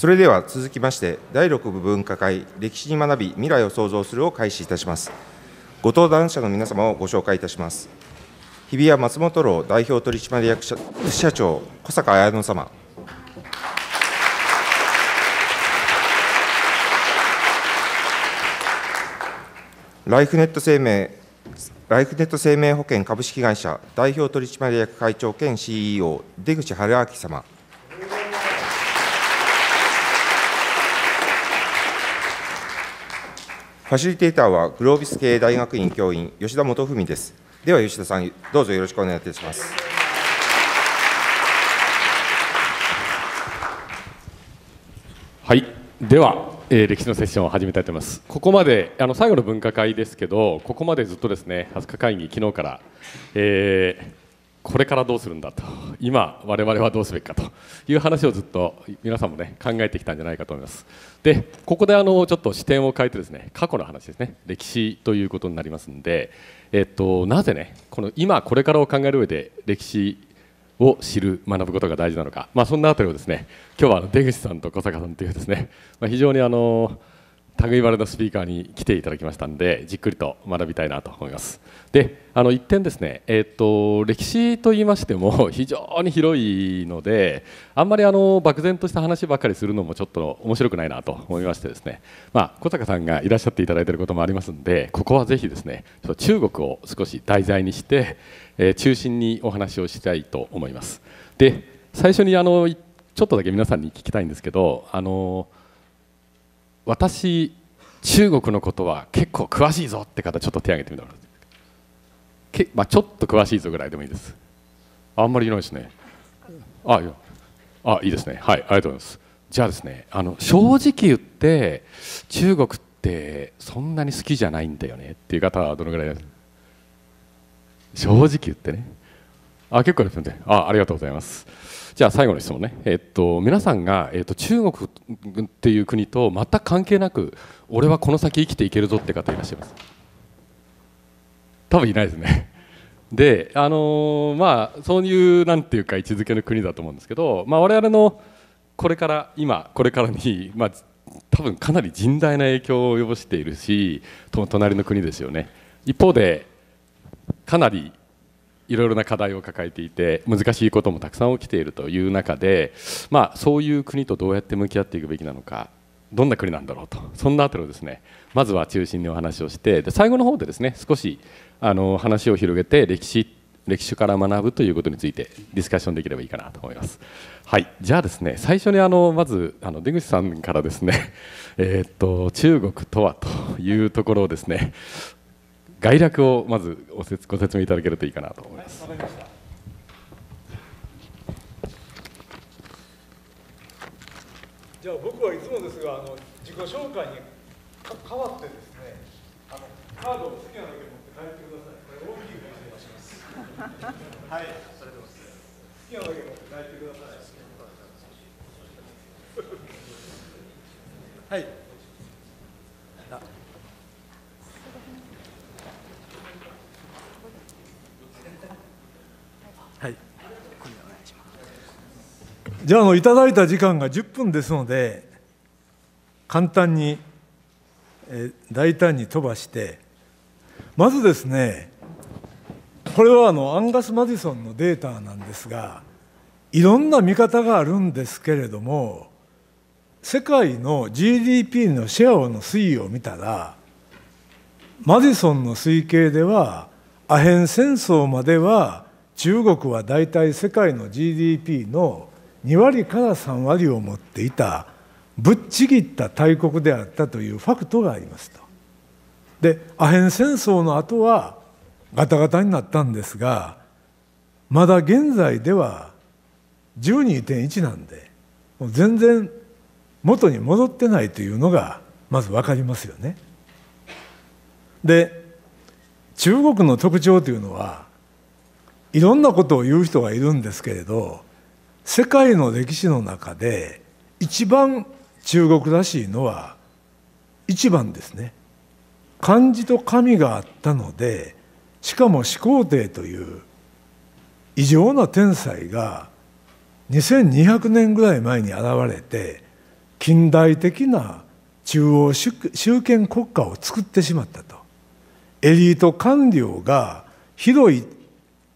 それでは続きまして、第6部分科会、歴史に学び、未来を創造するを開始いたします。ご登壇者の皆様をご紹介いたします。日比谷松本楼代表取締役社社長、小坂綾乃様。ライフネット生命ライフネット生命保険株式会社代表取締役会長兼 CEO、出口春明様。ファシリテーターはグロービス系大学院教員、吉田元文です。では吉田さん、どうぞよろしくお願いいたします。はい、では、えー、歴史のセッションを始めたいと思います。ここまであの最後の分科会ですけど、ここまでずっとですね、飛日会議昨日から、えー、これからどうするんだと今我々はどうすべきかという話をずっと皆さんもね考えてきたんじゃないかと思いますでここであのちょっと視点を変えてですね過去の話ですね歴史ということになりますんでえっとなぜねこの今これからを考える上で歴史を知る学ぶことが大事なのかまあそんなあたりをですね今日は出口さんと小坂さんというですねま非常にあの類われスピーカーに来ていただきましたんでじっくりと学びたいなと思いますであの一点ですね、えーと、歴史といいましても非常に広いのであんまりあの漠然とした話ばかりするのもちょっと面白くないなと思いましてですね、まあ、小坂さんがいらっしゃっていただいていることもありますのでここはぜひですねちょっと中国を少し題材にして、えー、中心にお話をしたいと思いますで最初にあのちょっとだけ皆さんに聞きたいんですけどあの私中国のことは結構詳しいぞって方ちょっと手挙げてみてもらってけ、まあ、ちょっと詳しいぞぐらいでもいいですあんまりいないですねあいあいいですねはいありがとうございますじゃあですねあの正直言って中国ってそんなに好きじゃないんだよねっていう方はどのぐらい正直言ってねあ結構ですねあありがとうございますじゃあ最後の質問ね、えっと、皆さんが、えっと、中国っていう国と全く関係なく俺はこの先生きていけるぞって方いらっしゃいます多分いないですね であのー、まあそういうなんていうか位置づけの国だと思うんですけど、まあ、我々のこれから今これからに、まあ、多分かなり甚大な影響を及ぼしているし隣の国ですよね一方でかなりいろいろな課題を抱えていて難しいこともたくさん起きているという中で、まあ、そういう国とどうやって向き合っていくべきなのかどんな国なんだろうとそんなあたりをですねまずは中心にお話をしてで最後の方でですね少しあの話を広げて歴史歴史から学ぶということについてディスカッションできればいいかなと思います。はい、じゃあですね最初にあのまずあの出口さんからですね、えー、っと中国とはというところをですね概略をまずご説明いただけるといいかなと思います。じゃあ僕はいつもですがあの自己紹介に変わってですねあのカードを好きなだけ持って帰ってください。これ大きいします。はい、それで好きなだけ持って帰ってください。はい。じゃああのいただいた時間が10分ですので簡単に大胆に飛ばしてまずですねこれはあのアンガス・マディソンのデータなんですがいろんな見方があるんですけれども世界の GDP のシェアの推移を見たらマディソンの推計ではアヘン戦争までは中国は大体世界の GDP の2割から3割を持っていたぶっちぎった大国であったというファクトがありますと。でアヘン戦争の後はガタガタになったんですがまだ現在では12.1なんでもう全然元に戻ってないというのがまず分かりますよね。で中国の特徴というのはいろんなことを言う人がいるんですけれど世界の歴史の中で一番中国らしいのは一番ですね漢字と神があったのでしかも始皇帝という異常な天才が2200年ぐらい前に現れて近代的な中央集権国家を作ってしまったとエリート官僚が広い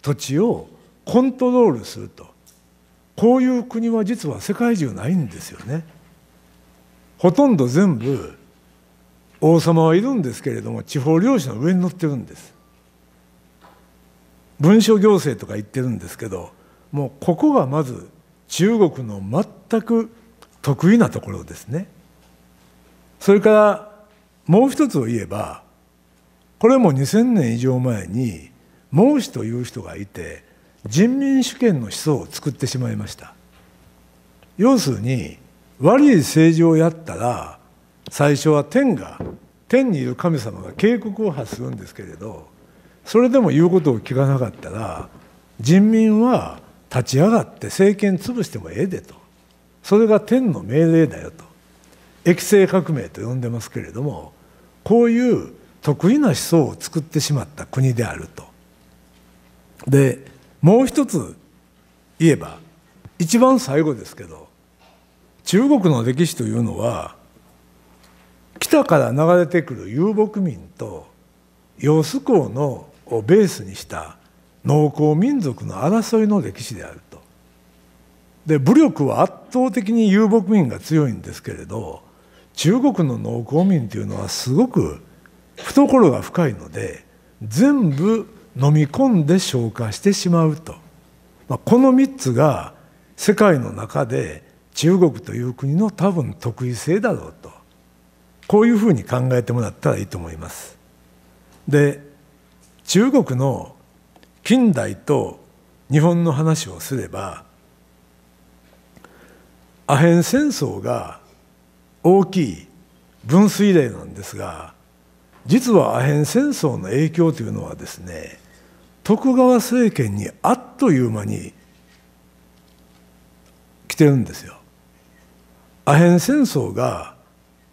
土地をコントロールするとこういう国は実は世界中ないんですよね。ほとんど全部王様はいるんですけれども地方領主の上に乗ってるんです。文書行政とか言ってるんですけどもうここがまず中国の全く得意なところですね。それからもう一つを言えばこれも2,000年以上前に孟子という人がいて人民主権の思想を作ってしまいました要するに悪い政治をやったら最初は天が天にいる神様が警告を発するんですけれどそれでも言うことを聞かなかったら人民は立ち上がって政権潰してもええでとそれが天の命令だよと液性革命と呼んでますけれどもこういう得意な思想を作ってしまった国であると。でもう一つ言えば一番最後ですけど中国の歴史というのは北から流れてくる遊牧民と揚子江のをベースにした農耕民族の争いの歴史であると。で武力は圧倒的に遊牧民が強いんですけれど中国の農耕民というのはすごく懐が深いので全部飲み込んで消化してしまうと、まあ、この3つが世界の中で中国という国の多分特異性だろうとこういうふうに考えてもらったらいいと思います。で中国の近代と日本の話をすればアヘン戦争が大きい分水嶺なんですが実はアヘン戦争の影響というのはですね徳川政権にあっという間に来てるんですよ。アヘン戦争が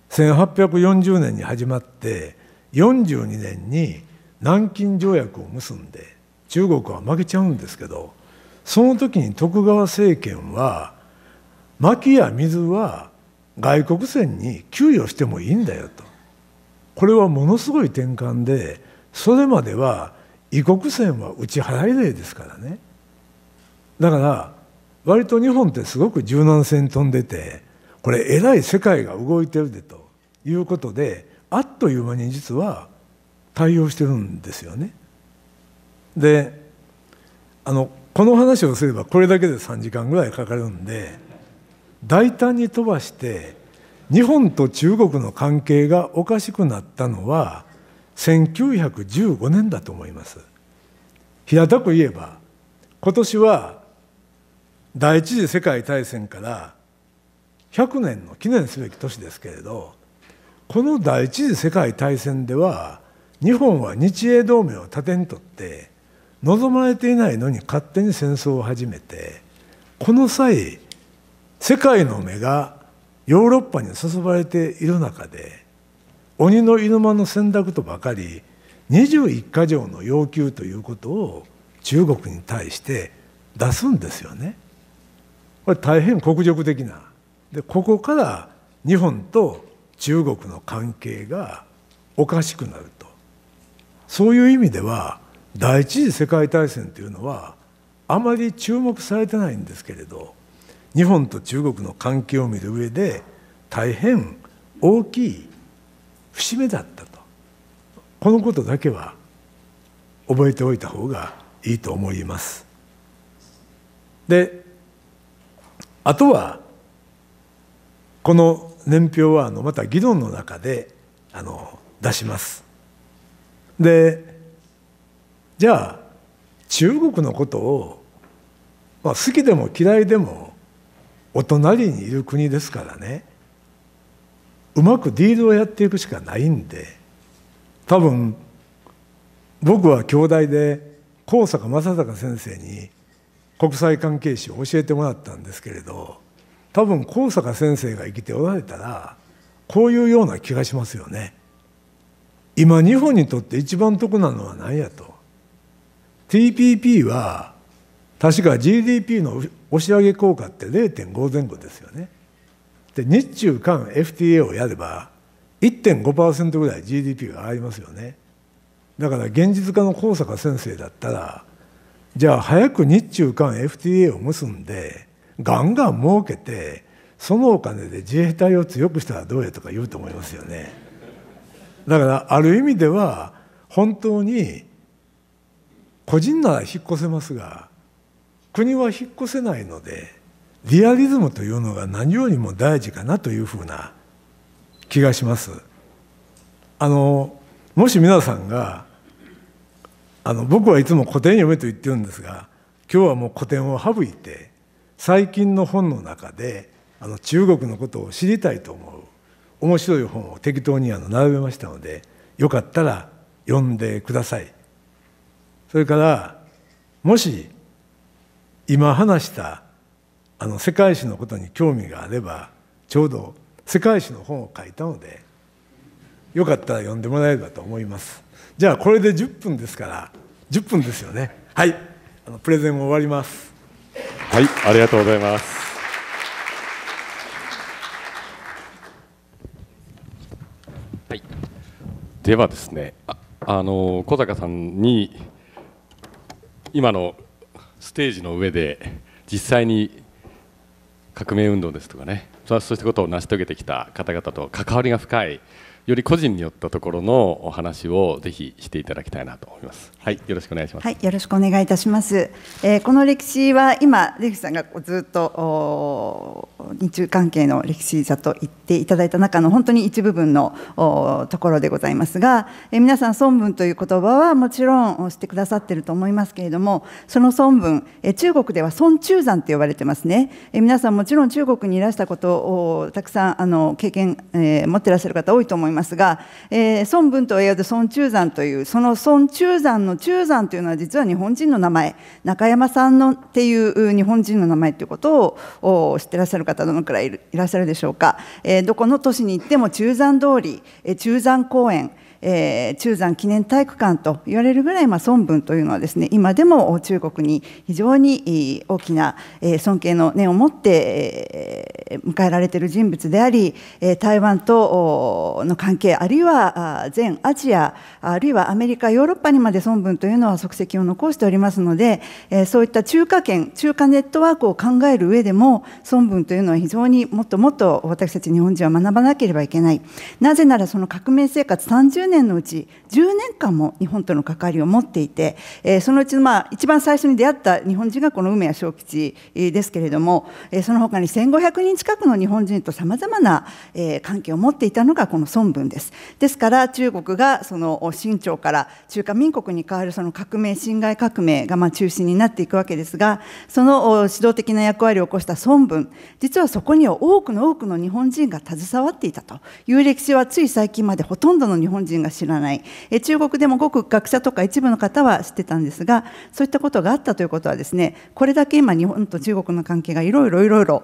1840年に始まって42年に南京条約を結んで中国は負けちゃうんですけどその時に徳川政権は薪や水は外国船に給与してもいいんだよとこれはものすごい転換でそれまでは異国船は打ち払いですからねだから割と日本ってすごく柔軟性に飛んでてこれえらい世界が動いてるでということであっという間に実は対応してるんですよね。であのこの話をすればこれだけで3時間ぐらいかかるんで大胆に飛ばして日本と中国の関係がおかしくなったのは1915年だと思います平たく言えば今年は第一次世界大戦から100年の記念すべき年ですけれどこの第一次世界大戦では日本は日英同盟を盾にとって望まれていないのに勝手に戦争を始めてこの際世界の目がヨーロッパに注がれている中で鬼の犬間の選択とばかり21か条の要求ということを中国に対して出すんですよね。これ大変国辱的なでここから日本と中国の関係がおかしくなるとそういう意味では第一次世界大戦というのはあまり注目されてないんですけれど日本と中国の関係を見る上で大変大きい節目だったとこのことだけは覚えておいた方がいいと思いますであとはこの年表はあのまた議論の中であの出しますでじゃあ中国のことを、まあ、好きでも嫌いでもお隣にいる国ですからねうまくディールをやっていくしかないんで多分僕は京大で高坂正孝先生に国際関係史を教えてもらったんですけれど多分高坂先生が生きておられたらこういうような気がしますよね。今日本にとって一番得なのは何やと TPP は確か GDP の押し上げ効果って0.5前後ですよね。で日中間 FTA をやれば1.5%ぐらい GDP が上がりますよねだから現実家の高坂先生だったらじゃあ早く日中間 FTA を結んでガンガン儲けてそのお金で自衛隊を強くしたらどうやとか言うと思いますよねだからある意味では本当に個人なら引っ越せますが国は引っ越せないので。リアリズムというのが何よりも大事かなというふうな気がします。あのもし皆さんがあの僕はいつも古典読めと言ってるんですが今日はもう古典を省いて最近の本の中であの中国のことを知りたいと思う面白い本を適当にあの並べましたのでよかったら読んでください。それからもし今話したあの世界史のことに興味があればちょうど世界史の本を書いたのでよかったら読んでもらえればと思いますじゃあこれで10分ですから10分ですよねはいあのプレゼンも終わりますはいありがとうございますはいではですねああの小坂さんに今のステージの上で実際に革命運動ですとかねそうしたことを成し遂げてきた方々と関わりが深いより個人によったところのお話をぜひしていただきたいなと思います。はい、よろしくお願いします。はい、よろしくお願いいたします。えー、この歴史は今、レフさんがずっとお日中関係の歴史座と言っていただいた中の本当に一部分のところでございますが、え皆さん孫文という言葉はもちろん知ってくださってると思いますけれどもその孫文、え中国では孫中山と呼ばれてますね、え皆さんもちろん中国にいらしたことをたくさんあの経験、え持ってらっしゃる方多いと思いますが、え孫文と親で孫中山というその孫中山の中山というのは実は日本人の名前中山さんのっていう日本人の名前ということを知ってらっしゃる方方どのくらいいらっしゃるでしょうか、えー、どこの都市に行っても中山通り、え中山公園えー、中山記念体育館と言われるぐらい、まあ、孫文というのはですね今でも中国に非常に大きな、尊敬の念を持って、え迎えられている人物であり、え台湾との関係あるいは全アジアあるいはアメリカヨーロッパにまで孫文というのは足跡を残しておりますので、えそういった中華圏中華ネットワークを考える上でも孫文というのは非常にもっともっと私たち日本人は学ばなければいけないなぜならその革命生活30年年のうち10年間も日本との関わりを持っていて、えー、そのうちの、まあ、一番最初に出会った日本人がこの梅谷小吉ですけれども、えー、その他に1500人近くの日本人とさまざまな、えー、関係を持っていたのがこの孫文です。ですから中国がその清朝から中華民国に代わるその革命侵害革命がまあ中心になっていくわけですがその指導的な役割を起こした孫文実はそこには多くの多くの日本人が携わっていたという歴史はつい最近までほとんどの日本人が知らない、え中国でもごく学者とか一部の方は知ってたんですがそういったことがあったということはですねこれだけ今日本と中国の関係がいろいろいろいろ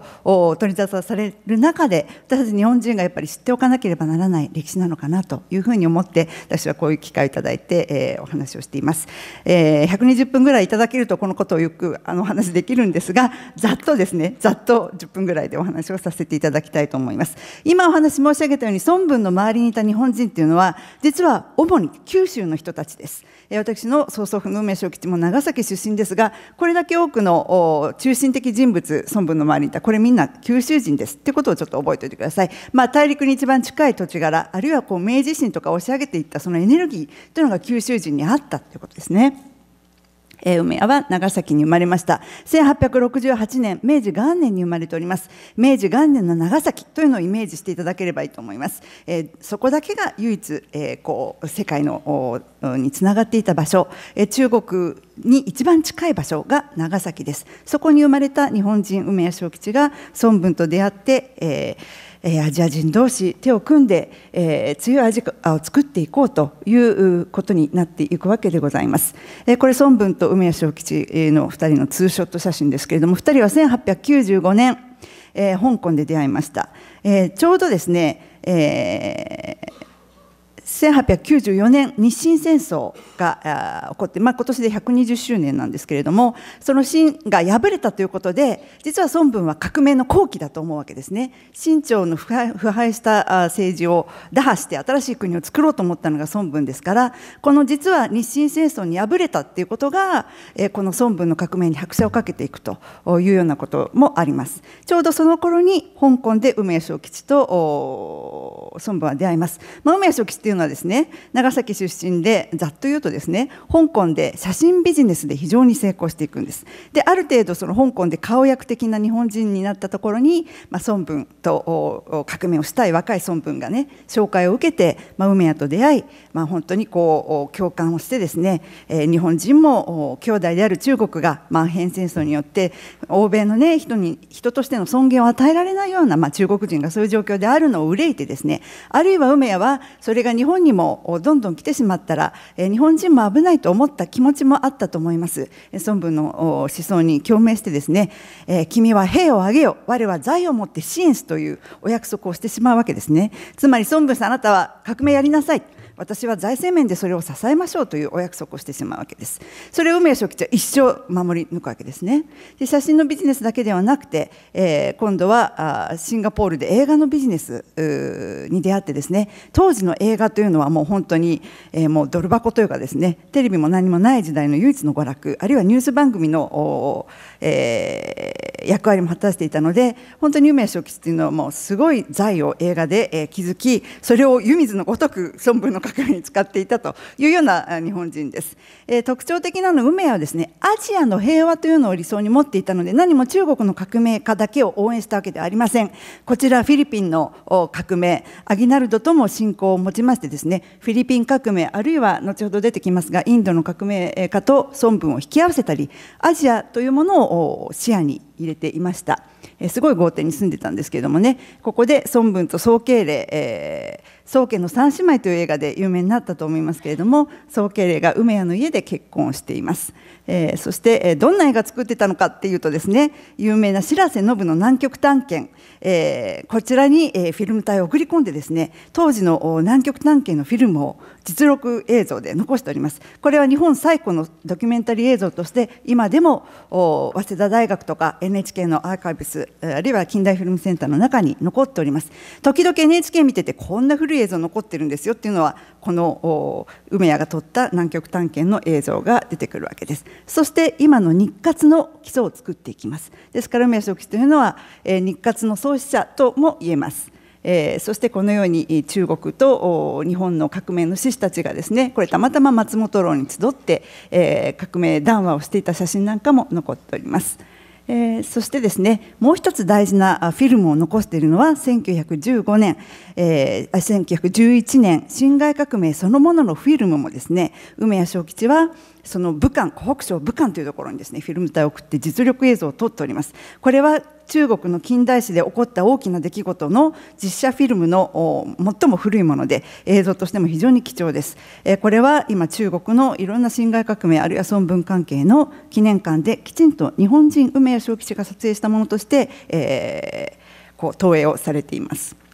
取り沙汰される中で私たち日本人がやっぱり知っておかなければならない歴史なのかなというふうに思って私はこういう機会をいただいて、えー、お話をしています、えー、120分ぐらいいただけるとこのことをよくあのお話できるんですがざっとですねざっと10分ぐらいでお話をさせていただきたいと思います今お話申し上げたように孫文の周りにいた日本人っていうのは実は主に九州の人たちです。私の曽祖父の梅正吉も長崎出身ですが、これだけ多くの中心的人物、孫文の周りにいた、これみんな九州人ですってことをちょっと覚えておいてください。まあ、大陸に一番近い土地柄、あるいはこう明治維新とか押し上げていったそのエネルギーというのが九州人にあったということですね。えー、梅屋は長崎に生まれました。1868年、明治元年に生まれております。明治元年の長崎というのをイメージしていただければいいと思います。えー、そこだけが唯一、えー、こう世界のにつながっていた場所、えー、中国に一番近い場所が長崎です。そこに生まれた日本人梅屋正吉が孫文と出会って、えーアジア人同士手を組んで、えー、強いアジアを作っていこうということになっていくわけでございます。えー、これ孫文と梅谷正吉の2人のツーショット写真ですけれども2人は1895年、えー、香港で出会いました。えー、ちょうどですね、えー1894年日清戦争が起こって、まあ、今年で120周年なんですけれどもその清が敗れたということで実は孫文は革命の後期だと思うわけですね清朝の腐敗した政治を打破して新しい国を作ろうと思ったのが孫文ですからこの実は日清戦争に敗れたっていうことがこの孫文の革命に拍車をかけていくというようなこともありますちょうどその頃に香港で梅屋小吉と孫文は出会います、まあ、梅屋吉っていうのはですね長崎出身でざっと言うとですね香港で写真ビジネスで非常に成功していくんですである程度その香港で顔役的な日本人になったところに、まあ、孫文と革命をしたい若い孫文がね紹介を受けて、まあ、梅屋と出会い、まあ、本当にこう共感をしてですね、え日本人も兄弟である中国が満編、まあ、戦争によって欧米の、ね、人に人としての尊厳を与えられないような、まあ、中国人がそういう状況であるのを憂いてですねあるいは梅屋はそれが日本本にもどんどん来てしまったら日本人も危ないと思った気持ちもあったと思います孫文の思想に共鳴してですね「君は兵を挙げよ我は財をもって支援す」というお約束をしてしまうわけですねつまり孫文さんあなたは革命やりなさい私は財政面でそれを支えましょうというお約束をしてしまうわけですそれを梅書記は一生守り抜くわけですねで写真のビジネスだけではなくて、えー、今度はあシンガポールで映画のビジネスに出会ってですね当時の映画というのはもう本当に、えー、もうドル箱というかですねテレビも何もない時代の唯一の娯楽あるいはニュース番組の、えー、役割も果たしていたので本当に梅書記というのはもうすごい財を映画で、え築きそれを湯水のごとく孫文のに使っていたというような日本人です、えー、特徴的なのは梅はですねアジアの平和というのを理想に持っていたので何も中国の革命家だけを応援したわけではありませんこちらフィリピンの革命アギナルドとも親交を持ちましてですねフィリピン革命あるいは後ほど出てきますがインドの革命家と孫文を引き合わせたりアジアというものを視野に入れていました。えすごい豪邸に住んでたんですけれどもねここで孫文と総敬礼、えー宗家の三姉妹という映画で有名になったと思いますけれども宗家霊が梅屋の家で結婚をしています、えー、そして、えどんな映画作ってたのかっていうとですね有名な白瀬信の南極探検、えー、こちらに、えフィルム隊を送り込んでですね当時の南極探検のフィルムを実録映像で残しておりますこれは日本最古のドキュメンタリー映像として今でも早稲田大学とか NHK のアーカイブスあるいは近代フィルムセンターの中に残っております時々 NHK 見ててこんな古い映像残ってるんですよっていうのはこの梅屋が撮った南極探検の映像が出てくるわけですそして今の日活の基礎を作っていきますですから梅屋職士というのは、えー、日活の創始者とも言えますえー、そしてこのように中国と日本の革命の志士たちがですねこれたまたま松本楼に集って、えー、革命談話をしていた写真なんかも残っております。えー、そしてですねもう一つ大事なフィルムを残しているのは1915年、えー、1911年辛亥革命そのもののフィルムもですね梅谷正吉はその武漢湖北省武漢というところにですねフィルム隊を送って実力映像を撮っております。これは中国の近代史で起こった大きな出来事の実写フィルムの最も古いもので映像としても非常に貴重です、えこれは今中国のいろんな侵害革命あるいは孫文関係の記念館できちんと日本人梅谷昭吉が撮影したものとして、えー、こう投影をされています。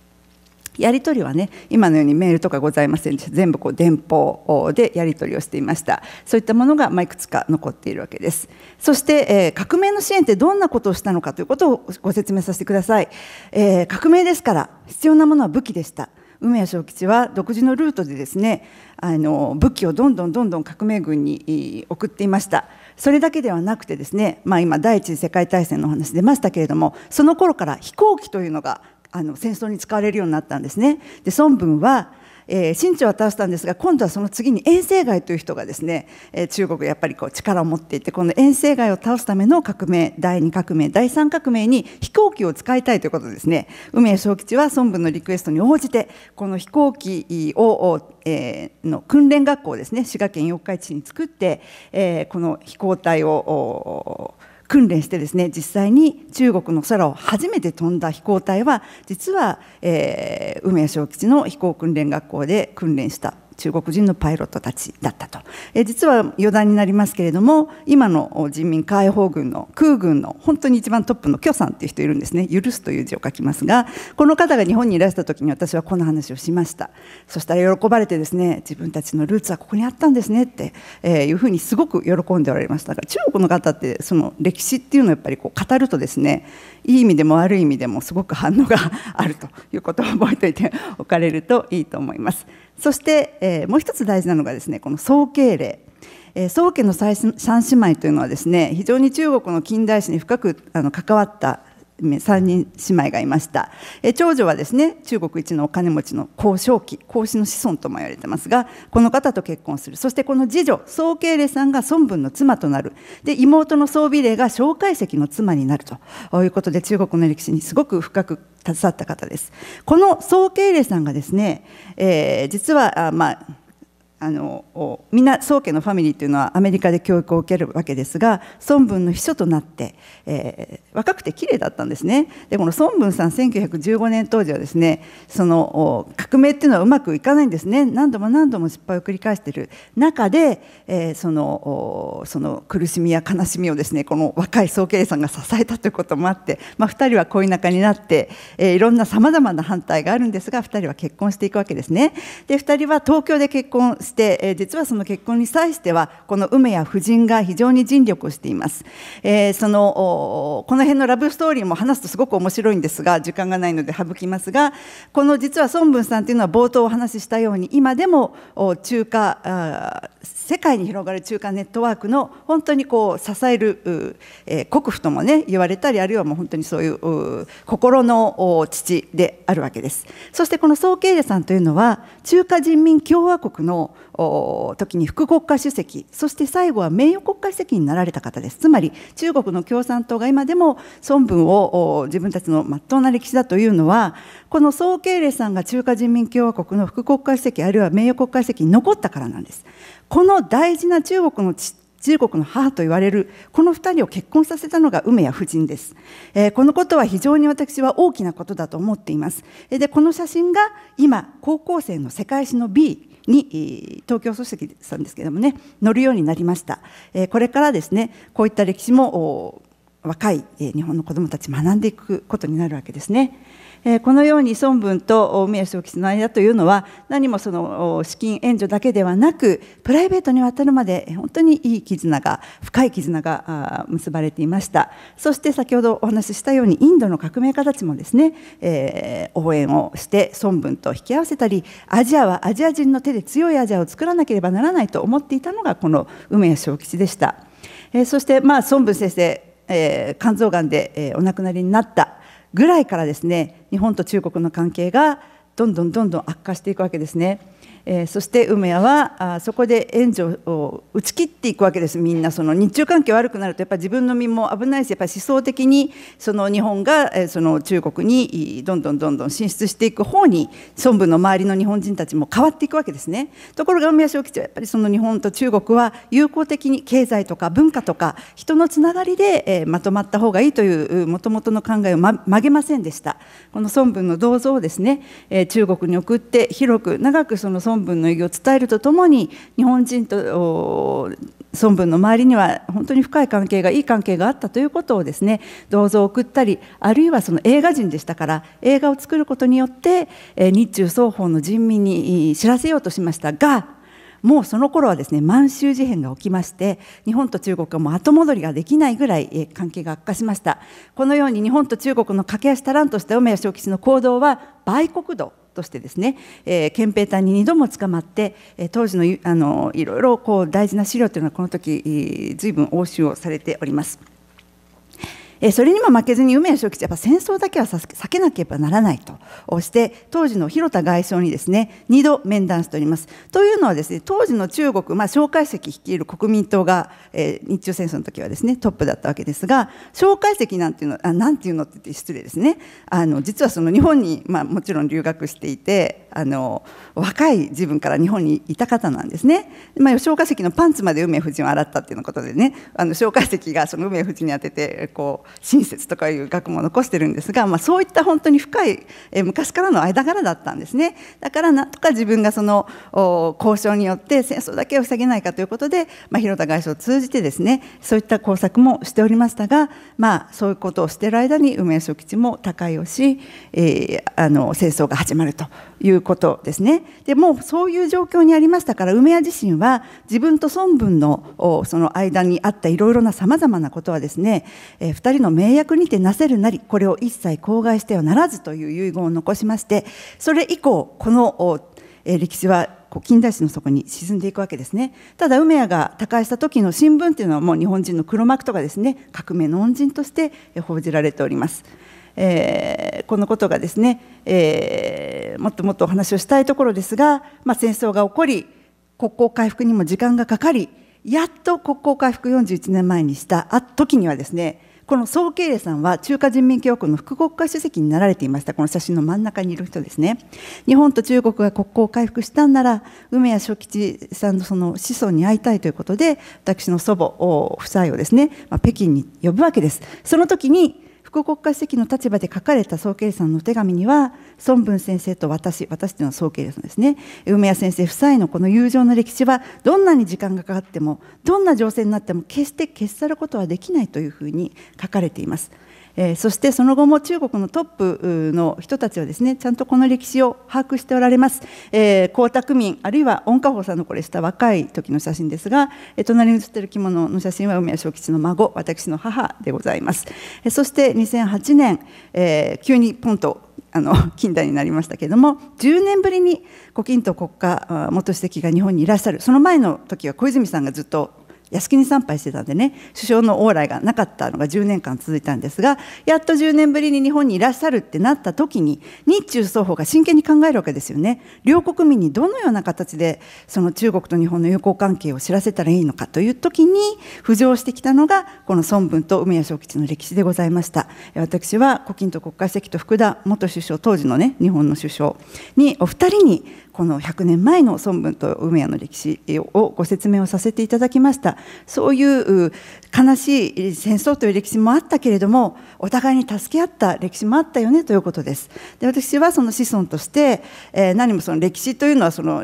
やり取りはね今のようにメールとかございませんでした全部こう電報でやり取りをしていましたそういったものがまいくつか残っているわけですそして、えー、革命の支援ってどんなことをしたのかということをご説明させてください、えー、革命ですから必要なものは武器でした梅谷正吉は独自のルートでですねあの武器をどんどんどんどん革命軍に送っていましたそれだけではなくてですね、まあ、今第一次世界大戦のお話出ましたけれどもその頃から飛行機というのがあの戦争に使われるようになったんですね。で孫文はえー、清朝は倒したんですが今度はその次に遠征街という人がですね、えー、中国やっぱりこう力を持っていてこの遠征街を倒すための革命第2革命第3革命に飛行機を使いたいということですね梅江正吉は孫文のリクエストに応じてこの飛行機を、えー、の訓練学校ですね滋賀県四日市に作って、えー、この飛行隊を。お訓練してですね実際に中国の空を初めて飛んだ飛行隊は実は、えー、梅屋小吉の飛行訓練学校で訓練した中国人のパイロットたちだったと、え実は余談になりますけれども今の人民解放軍の空軍の本当に一番トップの許さんっていう人いるんですね許すという字を書きますがこの方が日本にいらした時に私はこの話をしましたそしたら喜ばれてですね自分たちのルーツはここにあったんですねって、えいうふうにすごく喜んでおられましたが中国の方ってその歴史っていうのをやっぱりこう語るとですねいい意味でも悪い意味でもすごく反応があるということを覚えておいておかれるといいと思います。そして、えー、もう一つ大事なのがですねこの総経例えー、宗家の三姉妹というのはですね非常に中国の近代史に深くあの関わった3人姉妹がいました長女はですね中国一のお金持ちの孔祥期孔子の子孫とも言われてますがこの方と結婚するそしてこの次女宋慶齢さんが孫文の妻となるで妹の宋美齢が蒋介石の妻になるということで中国の歴史にすごく深く携わった方ですこの宋慶齢さんがですね、えー、実はまああのみんな宗家のファミリーというのはアメリカで教育を受けるわけですが孫文の秘書となって、えー、若くて綺麗だったんですねでこの孫文さん1915年当時はですねその革命っていうのはうまくいかないんですね何度も何度も失敗を繰り返している中で、えー、そのその苦しみや悲しみをですねこの若い宗家さんが支えたということもあって、まあ、2人は恋仲になって、えー、いろんなさまざまな反対があるんですが2人は結婚していくわけですね。で2人は東京で結婚しして、えー、実はその結婚に際してはこの梅や夫人が非常に尽力をしています、えー、そのこの辺のラブストーリーも話すとすごく面白いんですが時間がないので省きますがこの実は孫文さんというのは冒頭お話ししたように今でも中華世界に広がる中華ネットワークの本当にこう支える、えー、国父ともね言われたりあるいはもう本当にそういう心の父であるわけですそしてこの宋慶齢さんというのは中華人民共和国の時に副国家主席そして最後は名誉国家主席になられた方ですつまり中国の共産党が今でも孫文を自分たちのまっとうな歴史だというのはこの宋慶齢さんが中華人民共和国の副国家主席あるいは名誉国家主席に残ったからなんですこの大事な中国の中国の母と言われるこの2人を結婚させたのが梅谷夫人です、えー、このことは非常に私は大きなことだと思っていますでこの写真が今高校生の世界史の B に東京組織さんですけどもね乗るようになりましたこれからですねこういった歴史も若い日本の子どもたち学んでいくことになるわけですね。えこのように孫文と宮正吉の間というのは何もその資金援助だけではなくプライベートにわたるまで本当にいい絆が深い絆が結ばれていましたそして先ほどお話ししたようにインドの革命家たちもですね、えー、応援をして孫文と引き合わせたりアジアはアジア人の手で強いアジアを作らなければならないと思っていたのがこの梅谷正吉でした、えー、そしてまあ孫文先生、えー、肝臓がんで、えお亡くなりになったぐらいからですね日本と中国の関係がどんどんどんどん悪化していくわけですね。えー、そして梅屋はあそこで援助を打ち切っていくわけですみんなその日中関係悪くなるとやっぱり自分の身も危ないしやっぱ思想的にその日本が、えー、その中国にどんどんどんどん進出していく方に孫文の周りの日本人たちも変わっていくわけですねところが梅屋正吉はやっぱりその日本と中国は友好的に経済とか文化とか人のつながりで、えー、まとまった方がいいというもともとの考えを、ま、曲げませんでしたこの孫文の銅像をですね、えー、中国に送って広く長くその孫孫文の意業を伝えるとともに日本人と孫文の周りには本当に深い関係がいい関係があったということをですね銅像を送ったりあるいはその映画人でしたから映画を作ることによって日中双方の人民に知らせようとしましたがもうその頃はですね満州事変が起きまして日本と中国はもう後戻りができないぐらい関係が悪化しましたこのように日本と中国の駆け足足らんとした梅谷正吉の行動は売国道としてですね、えー、憲兵隊に2度も捕まって、えー、当時のあのいろいろこう大事な資料というのはこの時、えー、随分押収をされております。えそれにも負けずに梅屋正吉やっぱ戦争だけは避けなければならないとして当時の広田外相にですね2度面談しております。というのはですね当時の中国、まあ、介石率いる国民党が、えー、日中戦争の時はですねトップだったわけですが蒋介石なんていうのあなんていうのって言って失礼ですねあの実はその日本に、まあ、もちろん留学していてあの若い自分から日本にいた方なんですね、まあ、吉岡石のパンツまで梅夫人を洗ったっていうことでねあの吉岡石がその梅夫人に当ててこう親切とかいう学問を残してるんですが、まあ、そういった本当に深い昔からの間柄だったんですねだからなんとか自分がその交渉によって戦争だけを防げないかということで、まあ、広田外相を通じてですねそういった工作もしておりましたが、まあ、そういうことをしている間に梅書吉も他界をし、えー、あの戦争が始まるということですね。でもうそういう状況にありましたから梅屋自身は自分と孫文のその間にあったいろいろなさまざまなことはですね、え2人の名約にてなせるなりこれを一切口外してはならずという遺言を残しましてそれ以降この、え歴史は近代史の底に沈んでいくわけですねただ梅屋が他界した時の新聞というのはもう日本人の黒幕とかですね革命の恩人として報じられております。えー、このことがですね、えー、もっともっとお話をしたいところですが、まあ、戦争が起こり国交回復にも時間がかかりやっと国交回復41年前にした時にはですねこの宋慶齢さんは中華人民共和国の副国家主席になられていましたこの写真の真ん中にいる人ですね日本と中国が国交を回復したんなら梅谷正吉さんのその子孫に会いたいということで私の祖母夫妻をですね、まあ、北京に呼ぶわけですその時に国家主席の立場で書かれた総計さんのお手紙には、孫文先生と私、私というのは総計さんですね、梅谷先生夫妻のこの友情の歴史は、どんなに時間がかかっても、どんな情勢になっても、決して消し去ることはできないというふうに書かれています。えー、そしてその後も中国のトップの人たちはですねちゃんとこの歴史を把握しておられます、えー、江沢民あるいは温家宝さんのこれした若い時の写真ですが、えー、隣に写ってる着物の写真は梅谷正吉の孫私の母でございます、えー、そして2008年、えー、急にポンとあの 近代になりましたけれども10年ぶりに胡錦涛国家元主席が日本にいらっしゃるその前の時は小泉さんがずっと靖国参拝してたんでね首相の往来がなかったのが10年間続いたんですがやっと10年ぶりに日本にいらっしゃるってなった時に日中双方が真剣に考えるわけですよね両国民にどのような形でその中国と日本の友好関係を知らせたらいいのかという時に浮上してきたのがこの孫文と梅屋正吉の歴史でございました私は胡錦涛国家主席と福田元首相当時のね日本の首相にお二人にこの100年前の孫文と梅屋の歴史をご説明をさせていただきましたそういう悲しい戦争という歴史もあったけれどもお互いに助け合った歴史もあったよねということですで私はその子孫として、えー、何もその歴史というのはその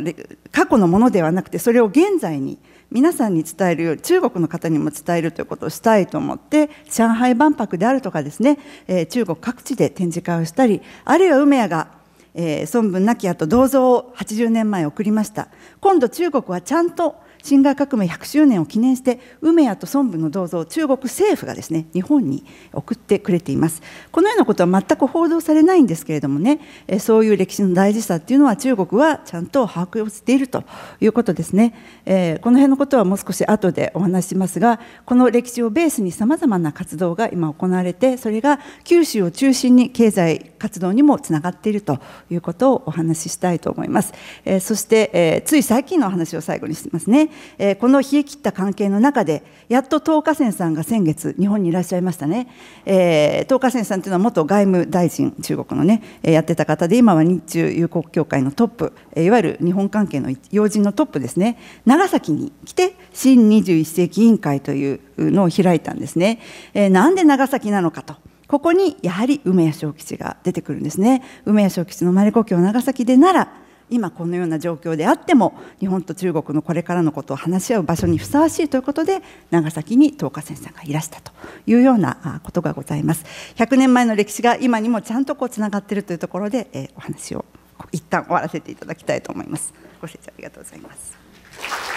過去のものではなくてそれを現在に皆さんに伝えるより中国の方にも伝えるということをしたいと思って上海万博であるとかですね、えー、中国各地で展示会をしたりあるいは梅屋がえー、孫文亡き後銅像を80年前送りました今度中国はちゃんと辛亥革命100周年を記念して梅屋と孫文の銅像を中国政府がですね日本に送ってくれていますこのようなことは全く報道されないんですけれどもねそういう歴史の大事さっていうのは中国はちゃんと把握をしているということですね、えこの辺のことはもう少し後でお話しますがこの歴史をベースにさまざまな活動が今行われてそれが九州を中心に経済活動にもつながっているということをお話ししたいと思います、えそして、えつい最近の話を最後にしますねえー、この冷え切った関係の中で、やっと東華仙さんが先月、日本にいらっしゃいましたね、えー、東華仙さんというのは元外務大臣、中国のね、えー、やってた方で、今は日中友好協会のトップ、えー、いわゆる日本関係の要人のトップですね、長崎に来て、新21世紀委員会というのを開いたんですね。えー、なんで長崎なのかとここにやはり梅屋小吉が出てくるんですね梅屋小吉の生まれ故郷長崎でなら今このような状況であっても日本と中国のこれからのことを話し合う場所にふさわしいということで長崎に東華先生がいらしたというようなことがございます100年前の歴史が今にもちゃんとこうつながっているというところで、えー、お話を一旦終わらせていただきたいと思いますご清聴ありがとうございます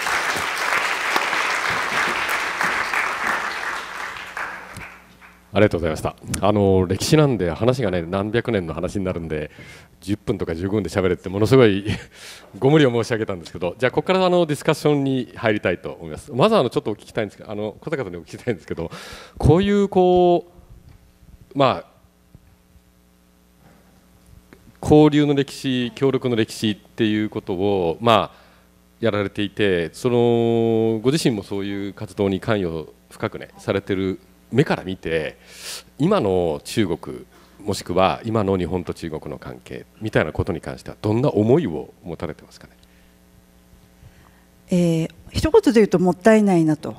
ありがとうございましたあの歴史なんで話がね何百年の話になるんで10分とか15分で喋れってものすごい ご無理を申し上げたんですけどじゃあここからあのディスカッションに入りたいと思いますまずあのちょっとお聞きたいんですけどあの小坂さんにお聞きたいんですけどこういうこうまあ交流の歴史協力の歴史っていうことをまあやられていてそのご自身もそういう活動に関与深くねされてる目から見て今の中国もしくは今の日本と中国の関係みたいなことに関してはどんな思いを持たれてますかね、えー、一言で言うともったいないなと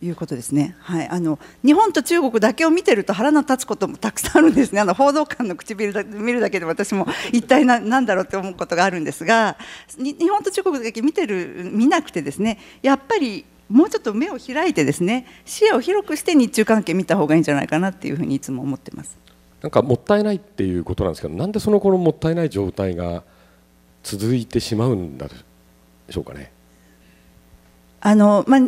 いうことですね、はい、あの日本と中国だけを見てると腹の立つこともたくさんあるんですねあの報道官の唇で見るだけで私も一体何だろうって思うことがあるんですが日本と中国だけ見てる見なくてですねやっぱりもうちょっと目を開いてですね視野を広くして日中関係見た方がいいんじゃないかなっていうふうにいつも思ってますなんかもったいないっていうことなんですけどなんでその頃もったいない状態が続いてしまうんでしょうかね。あの、まあ、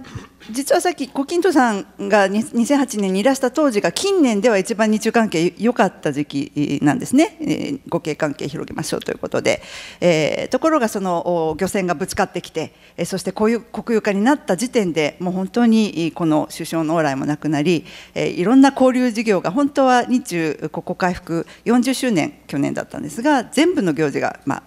実はさっき胡錦涛さんが2008年にいらした当時が近年では一番日中関係良かった時期なんですね、えー、互恵関係広げましょうということで、えー、ところがその漁船がぶつかってきて、えー、そしてこういう国有化になった時点でもう本当にこの首相の往来もなくなり、えー、いろんな交流事業が本当は日中国交回復40周年去年だったんですが全部の行事がまあ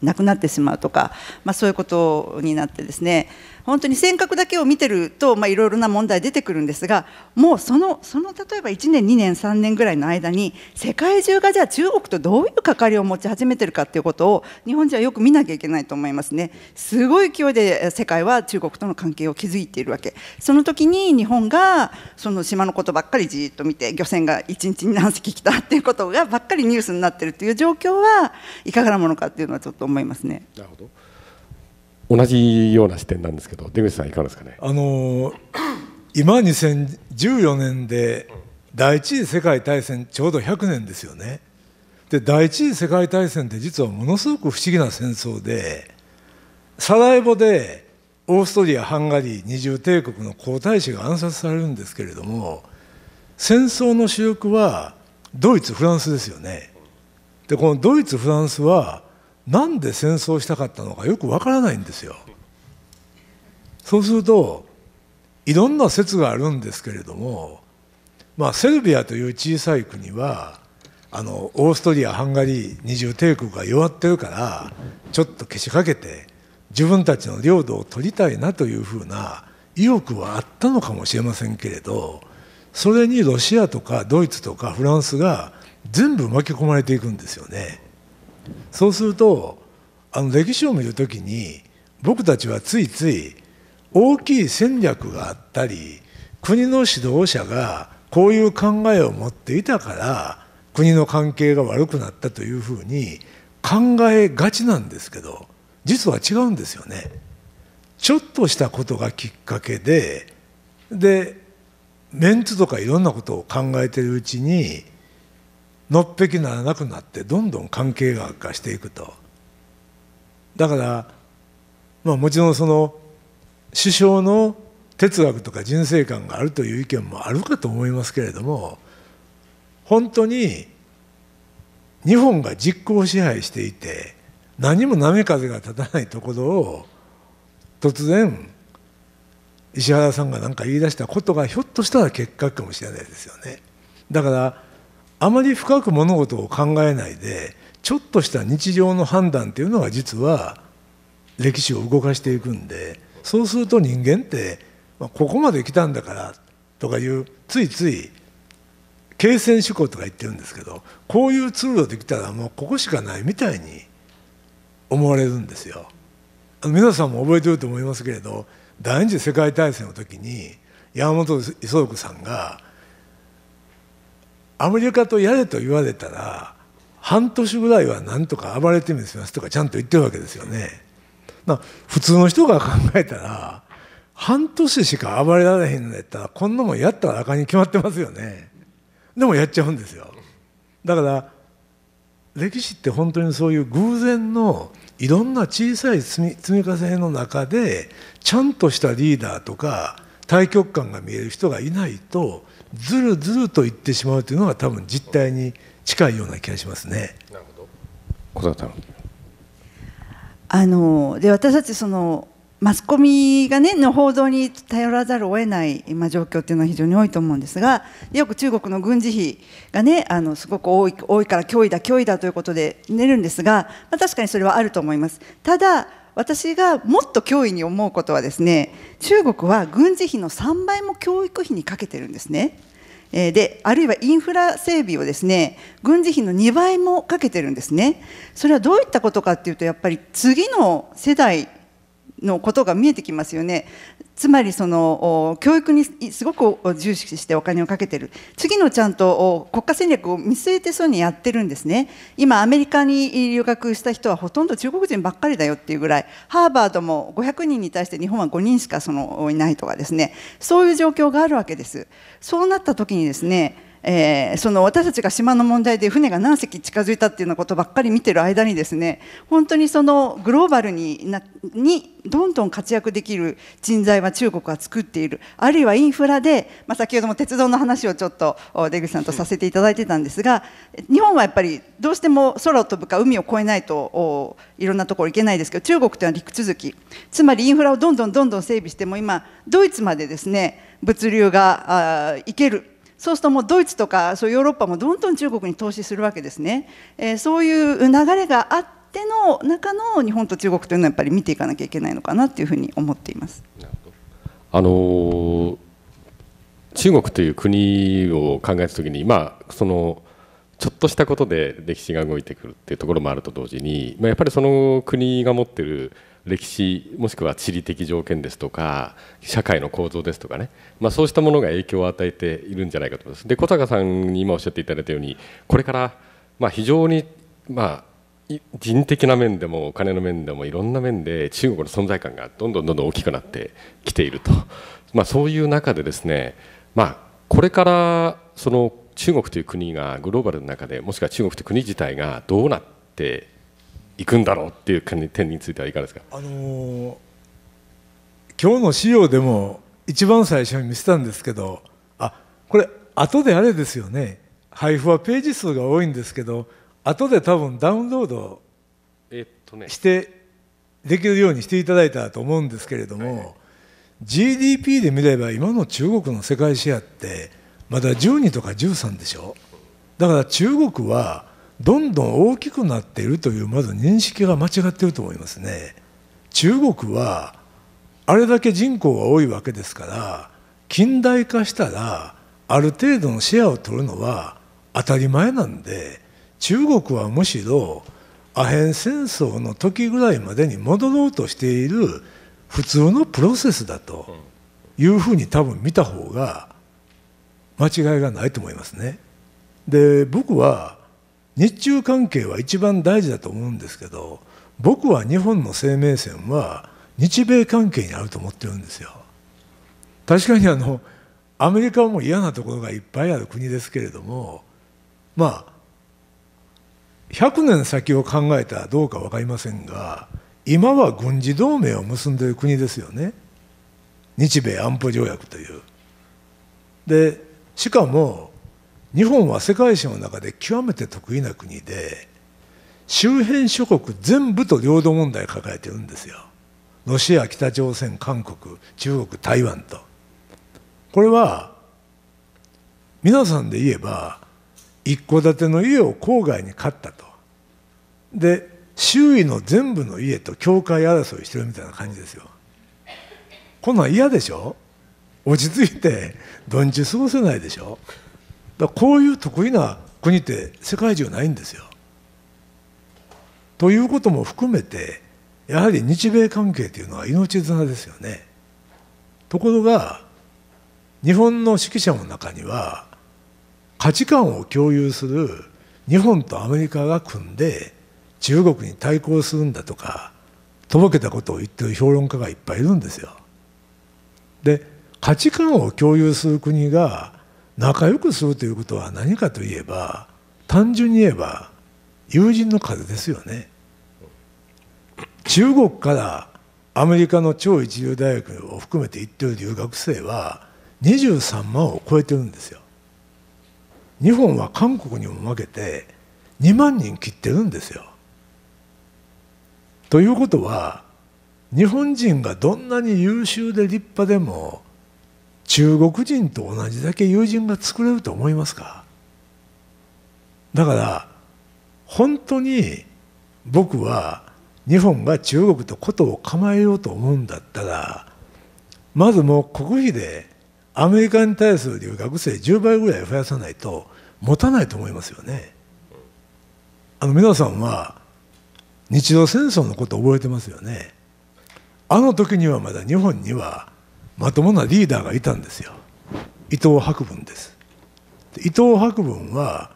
なくなってしまうとか、まあ、そういうことになってですね本当に尖閣だけを見てると、まあ、いろいろな問題出てくるんですがもうそのその例えば1年2年3年ぐらいの間に世界中がじゃあ中国とどういう関わりを持ち始めてるかっていうことを日本人はよく見なきゃいけないと思いますね。すごい勢いで世界は中国との関係を築いているわけその時に日本がその島のことばっかりじっと見て漁船が1日に何隻来たっていうことがばっかりニュースになってるという状況はいかがなものかっていうのはちょっと思いますね。なるほど同じような視点なんですけど出口さんいかがですかねあの 今2014年で第一次世界大戦ちょうど100年ですよねで第一次世界大戦って実はものすごく不思議な戦争でサラエボでオーストリアハンガリー二重帝国の皇太子が暗殺されるんですけれども戦争の主力はドイツフランスですよねでこのドイツフランスはなんで戦争したかったのかよくわからないんですよ。そうするといろんな説があるんですけれども、まあ、セルビアという小さい国はあのオーストリアハンガリー二重帝国が弱ってるからちょっとけしかけて自分たちの領土を取りたいなというふうな意欲はあったのかもしれませんけれどそれにロシアとかドイツとかフランスが全部巻き込まれていくんですよね。そうするとあの歴史を見るときに僕たちはついつい大きい戦略があったり国の指導者がこういう考えを持っていたから国の関係が悪くなったというふうに考えがちなんですけど実は違うんですよね。ちょっとしたことがきっかけででメンツとかいろんなことを考えてるうちにのっぺきならなくなってどんどん関係が悪化していくとだから、まあ、もちろんその首相の哲学とか人生観があるという意見もあるかと思いますけれども本当に日本が実効支配していて何も波風が立たないところを突然石原さんが何か言い出したことがひょっとしたら結果かもしれないですよね。だからあまり深く物事を考えないでちょっとした日常の判断っていうのが実は歴史を動かしていくんでそうすると人間って、まあ、ここまで来たんだからとかいうついつい経線思考とか言ってるんですけどこういう通路できたらもうここしかないみたいに思われるんですよ。あの皆さんも覚えてると思いますけれど第二次世界大戦の時に山本五十六さんがアメリカとやれと言われたら半年ぐらいはなんとか暴れてみせますとかちゃんと言ってるわけですよね。普通の人が考えたら半年しか暴れられへんのやったらこんなもんやったらあかんに決まってますよね。でもやっちゃうんですよ。だから歴史って本当にそういう偶然のいろんな小さい積み重ねの中でちゃんとしたリーダーとか大局観が見える人がいないとずるずると言ってしまうというのが多分実態に近いような気がしますね。なるほどあので私たちそのマスコミが、ね、の報道に頼らざるを得ない今状況というのは非常に多いと思うんですがよく中国の軍事費が、ね、あのすごく多い多いから脅威だ、脅威だということで寝るんですが、まあ、確かにそれはあると思います。ただ私がもっと脅威に思うことはですね中国は軍事費の3倍も教育費にかけてるんですね。であるいはインフラ整備をですね軍事費の2倍もかけてるんですね。それはどういったことかっていうとやっぱり次の世代のことが見えてきますよねつまりその教育にすごく重視してお金をかけてる次のちゃんと国家戦略を見据えてそうにやってるんですね今アメリカに留学した人はほとんど中国人ばっかりだよっていうぐらいハーバードも500人に対して日本は5人しかそのいないとかですねそういう状況があるわけですそうなった時にですねえー、その私たちが島の問題で船が何隻近づいたっていうようなことばっかり見てる間にですね本当にそのグローバルになにどんどん活躍できる人材は中国は作っているあるいはインフラで、まあ、先ほども鉄道の話をちょっと出口さんとさせていただいてたんですが日本はやっぱりどうしても空を飛ぶか海を越えないといろんなところ行けないですけど中国というのは陸続きつまりインフラをどんどんどんどん整備しても今ドイツまでですね物流が行けるそうするともうドイツとかそうヨーロッパもどんどん中国に投資するわけですね、えー、そういう流れがあっての中の日本と中国というのはやっぱり見ていかなきゃいけないのかなというふうに思っています。あのー、中国という国を考えた時に、まあ、そのちょっとしたことで歴史が動いてくるっていうところもあると同時に、まあ、やっぱりその国が持ってる歴史もしくは地理的条件ですとか社会の構造ですとかね、まあ、そうしたものが影響を与えているんじゃないかと思います。で小坂さんに今おっしゃっていただいたようにこれからまあ非常にまあ人的な面でもお金の面でもいろんな面で中国の存在感がどんどんどんどん大きくなってきていると、まあ、そういう中でですね、まあ、これからその中国という国がグローバルの中でもしくは中国という国自体がどうなっていくんだろうっていう点についてはいかがですか、あのー、今日の資料でも一番最初に見せたんですけどあこれ後であれですよね配布はページ数が多いんですけど後で多分ダウンロードしてできるようにしていただいたと思うんですけれども、はい、GDP で見れば今の中国の世界シェアってまだ12とか13でしょだから中国はどんどん大きくなっているというまず認識が間違っていると思いますね。中国はあれだけ人口が多いわけですから近代化したらある程度のシェアを取るのは当たり前なんで中国はむしろアヘン戦争の時ぐらいまでに戻ろうとしている普通のプロセスだというふうに多分見た方が間違いがないと思いますね。で僕は日中関係は一番大事だと思うんですけど僕は日本の生命線は日米関係にあると思ってるんですよ。確かにあのアメリカも嫌なところがいっぱいある国ですけれどもまあ100年先を考えたらどうか分かりませんが今は軍事同盟を結んでいる国ですよね日米安保条約という。でしかも日本は世界史の中で極めて得意な国で周辺諸国全部と領土問題抱えてるんですよロシア北朝鮮韓国中国台湾とこれは皆さんで言えば一戸建ての家を郊外に買ったとで周囲の全部の家と境界争いしてるみたいな感じですよこんなん嫌でしょ落ち着いて土日過ごせないでしょだこういう得意な国って世界中ないんですよ。ということも含めてやはり日米関係というのは命綱ですよね。ところが日本の指揮者の中には価値観を共有する日本とアメリカが組んで中国に対抗するんだとかとぼけたことを言ってる評論家がいっぱいいるんですよ。で価値観を共有する国が仲良くするということは何かといえば単純に言えば友人の数ですよね中国からアメリカの超一流大学を含めて行ってる留学生は23万を超えてるんですよ日本は韓国にも負けて2万人切ってるんですよということは日本人がどんなに優秀で立派でも中国人と同じだけ友人が作れると思いますかだから本当に僕は日本が中国とことを構えようと思うんだったらまずもう国費でアメリカに対する留学生10倍ぐらい増やさないと持たないと思いますよね。あの皆さんは日露戦争のこと覚えてますよね。あの時にはまだ日本にはまともなリーダーがいたんですよ伊藤博文です伊藤博文は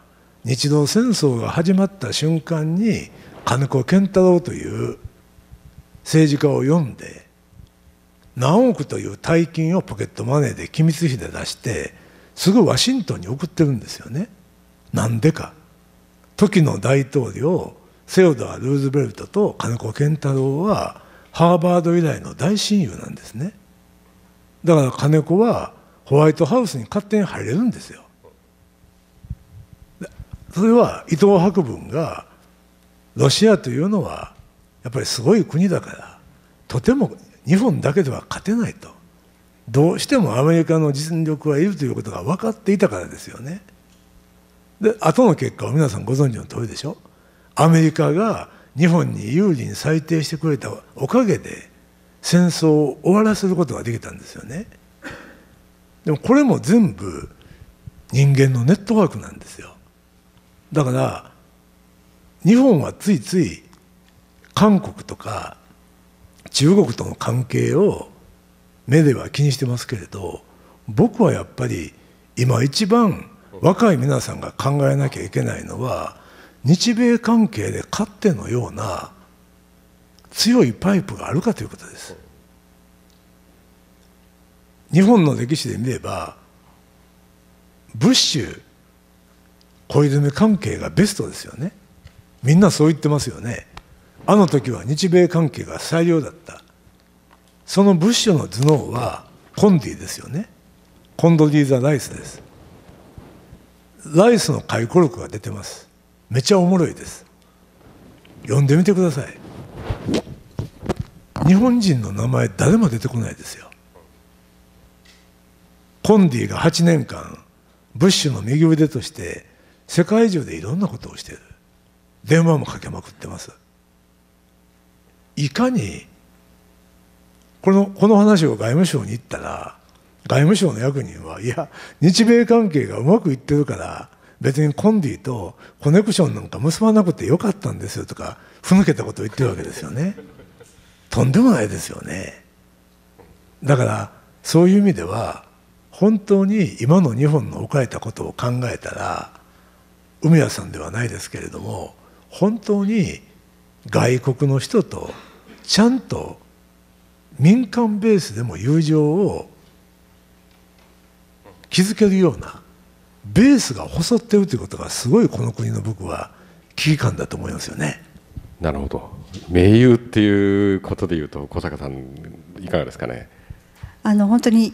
日露戦争が始まった瞬間に金子健太郎という政治家を呼んで何億という大金をポケットマネーで機密費で出してすぐワシントンに送ってるんですよねなんでか時の大統領セオドア・ルーズベルトと金子健太郎はハーバード以来の大親友なんですねだから金子はホワイトハウスに勝手に入れるんですよそれは伊藤博文がロシアというのはやっぱりすごい国だからとても日本だけでは勝てないとどうしてもアメリカの実力はいるということが分かっていたからですよねで後の結果を皆さんご存知の通りでしょアメリカが日本に有利に裁定してくれたおかげで戦争を終わらせることができたんですよね。でもこれも全部人間のネットワークなんですよ。だから日本はついつい韓国とか中国との関係を目では気にしてますけれど僕はやっぱり今一番若い皆さんが考えなきゃいけないのは日米関係で勝ってのような強いパイプがあるかということです日本の歴史で見ればブッシュ小泉関係がベストですよねみんなそう言ってますよねあの時は日米関係が最良だったそのブッシュの頭脳はコンディですよねコンドリーザ・ライスですライスの回顧録が出てますめちゃおもろいです読んでみてください日本人の名前誰も出てこないですよコンディが8年間ブッシュの右腕として世界中でいろんなことをしてる電話もかけまくってますいかにこのこの話を外務省に言ったら外務省の役人はいや日米関係がうまくいってるから別にコンディとコネクションなんか結ばなくてよかったんですよとかふぬけたことを言ってるわけですよね。とんでもないですよねだからそういう意味では本当に今の日本の置かれたことを考えたら海屋さんではないですけれども本当に外国の人とちゃんと民間ベースでも友情を築けるようなベースが細ってるということがすごいこの国の僕は危機感だと思いますよね。なるほど盟友っていうことでいうと小坂さんいかがですかねあの本当に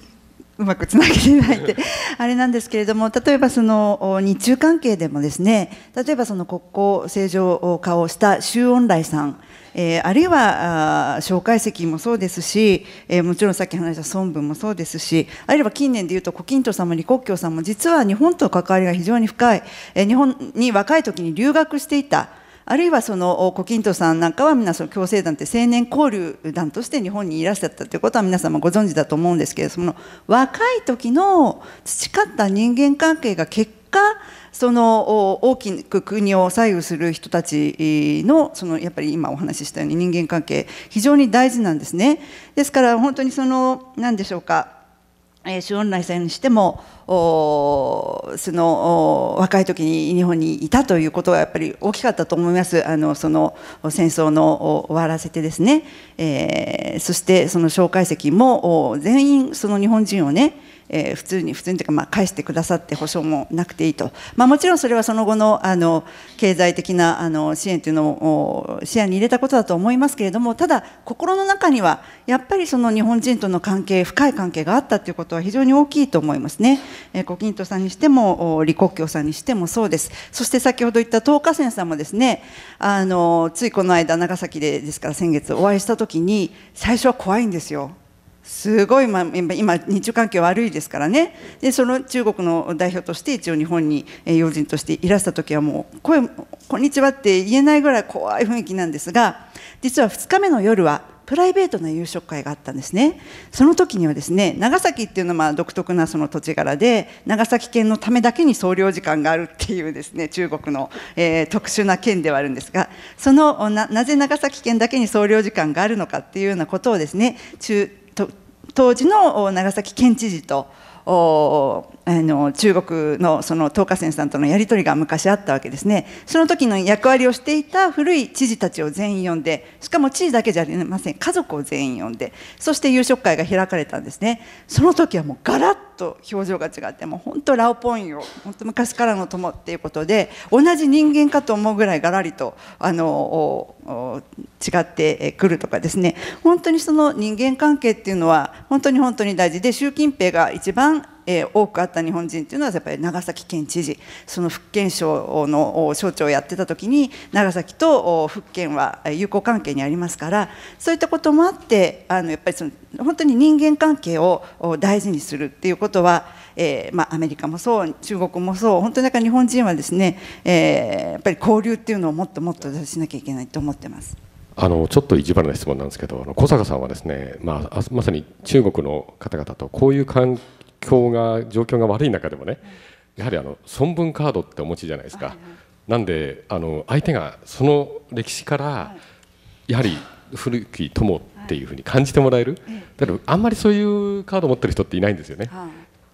うまくつなげてないって あれなんですけれども例えばその日中関係でもですね例えばその国交正常化をした周恩来さんえー、あるいは蒋介石もそうですし、えー、もちろんさっき話した孫文もそうですしあるいは近年でいうと胡錦涛さんも李克強さんも実は日本と関わりが非常に深い、えー、日本に若い時に留学していた。あるいはその胡錦涛さんなんかは皆その共生団って青年交流団として日本にいらっしゃったということは皆様ご存知だと思うんですけれども若い時の培った人間関係が結果その大きく国を左右する人たちのそのやっぱり今お話ししたように人間関係非常に大事なんですね。ですから本当にその何でしょうか周恩来さんにしてもその若い時に日本にいたということはやっぱり大きかったと思いますあのその戦争の終わらせてですね、えー、そしてその蒋介石も全員その日本人をねえー、普通に普通にというか、まあ、返してくださって保証もなくていいと、まあ、もちろんそれはその後のあの経済的なあの支援というのを視野に入れたことだと思いますけれどもただ心の中にはやっぱりその日本人との関係深い関係があったということは非常に大きいと思いますね、えー、胡錦涛さんにしても李克強さんにしてもそうですそして先ほど言った東華線さんもですねあのついこの間長崎でですから先月お会いした時に最初は怖いんですよすごい、まあ、今、日中関係悪いですからねでその中国の代表として一応日本に要人としていらした時はもう声こんにちはって言えないぐらい怖い雰囲気なんですが実は2日目の夜はプライベートな夕食会があったんですねその時にはですね長崎っていうのはまあ独特なその土地柄で長崎県のためだけに総領事館があるっていうですね中国の、えー、特殊な県ではあるんですがそのななぜ長崎県だけに総領事館があるのかっていうようなことをですね中当時の長崎県知事とあの中国のその東華仙さんとのやり取りが昔あったわけですねその時の役割をしていた古い知事たちを全員呼んでしかも知事だけじゃありません家族を全員呼んでそして夕食会が開かれたんですねその時はもうガラッと表情が違ってもう本当ラオポンよ本当昔からの友っていうことで同じ人間かと思うぐらいがらりとあの違ってくるとかですね本当にその人間関係っていうのは本当に本当に大事で習近平が一番えー、多くあった日本人というのはやっぱり長崎県知事その福建省の省庁をやってた時に長崎と福建は友好関係にありますからそういったこともあってあのやっぱりその本当に人間関係を大事にするっていうことは、えーまあ、アメリカもそう中国もそう本当になんか日本人はですね、えー、やっぱり交流っていうのをもっともっとしなきゃいけないと思ってます。あのちょっと意地悪な質問なんですけどあの小坂さんはですね、まあ、まさに中国の方々とこういう関況が状況が悪い中でもねやはりあの孫文カードってお持ちじゃないですか。なんであの相手がその歴史からやはり古き友っていうふうに感じてもらえるだからあんまりそういうカード持ってる人っていないんですよね。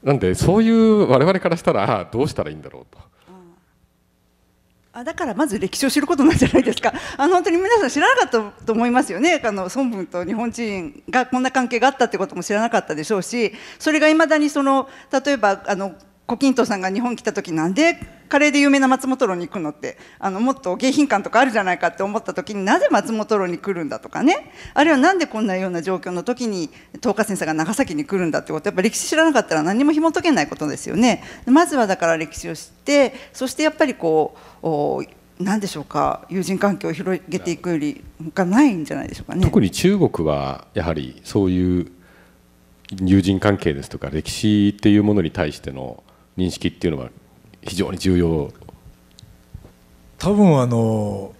なんでそういう我々からしたらどうしたらいいんだろうと。あだからまず歴史を知ることなんじゃないですか あの本当に皆さん知らなかったと思いますよねあの孫文と日本人がこんな関係があったってことも知らなかったでしょうしそれがいまだにその例えばあのコキントさんが日本来た時なんでカレーで有名な松本楼に行くのってあのもっと迎賓館とかあるじゃないかって思った時になぜ松本楼に来るんだとかねあるいは何でこんなような状況の時に東華先生が長崎に来るんだってことやっぱ歴史知らなかったら何も紐解けないことですよね。まずはだから歴史を知ってそしてやっぱりこう何でしょうか友人関係を広げていくより他ないんじゃないでしょうかね。特に中国はやはりそういう友人関係ですとか歴史っていうものに対しての認識っていうのは非常に重要多分あの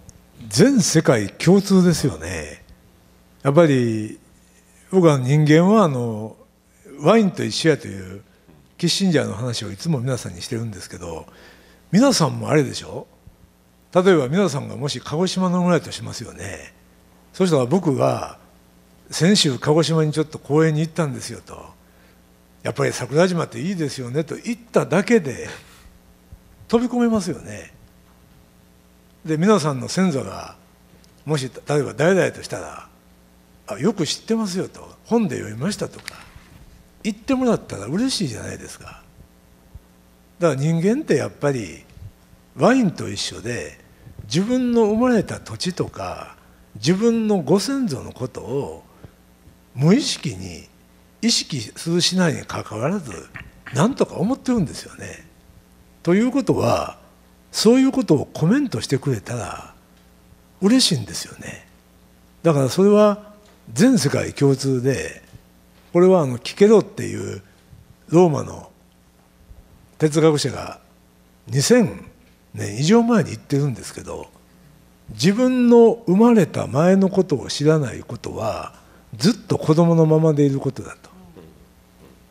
全世界共通ですよねやっぱり僕は人間はあのワインと一緒やというキッシンジャーの話をいつも皆さんにしてるんですけど皆さんもあれでしょ例えば皆さんがもし鹿児島のぐらいとしますよねそしたら僕が先週鹿児島にちょっと公園に行ったんですよとやっぱり桜島っていいですよねと言っただけで飛び込めますよねで皆さんの先祖がもし例えば代々としたらあよく知ってますよと本で読みましたとか言ってもらったら嬉しいじゃないですかだから人間ってやっぱりワインと一緒で自分の生まれた土地とか自分のご先祖のことを無意識に意識するしないにかかわらず何とか思ってるんですよね。ということはそういうことをコメントしてくれたら嬉しいんですよね。だからそれは全世界共通でこれはあの「聞けろ」っていうローマの哲学者が2000年以上前に言ってるんですけど自分の生まれた前のことを知らないことはずっと子供のままでいることだと。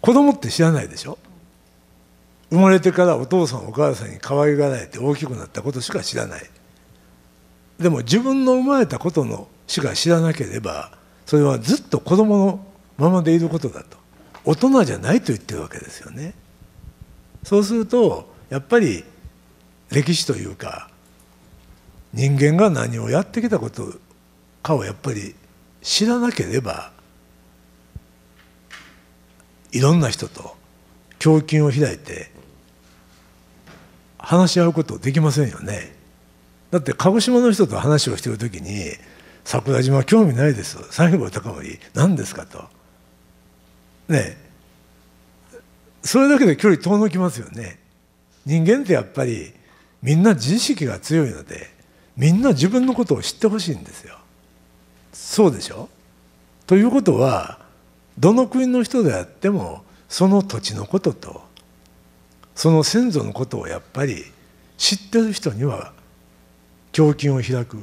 子供って知らないでしょ生まれてからお父さんお母さんに可愛がられて大きくなったことしか知らないでも自分の生まれたことのしか知らなければそれはずっと子供のままでいることだと大人じゃないと言ってるわけですよねそうするとやっぱり歴史というか人間が何をやってきたことかをやっぱり知らなければいろんな人と胸筋を開いて話し合うことできませんよねだって鹿児島の人と話をしてる時に「桜島興味ないです西郷隆盛何ですか?」と。ねそれだけで距離遠のきますよね。人間ってやっぱりみんな自意識が強いのでみんな自分のことを知ってほしいんですよ。そうでしょということはどの国の人であってもその土地のこととその先祖のことをやっぱり知ってる人には胸筋を開く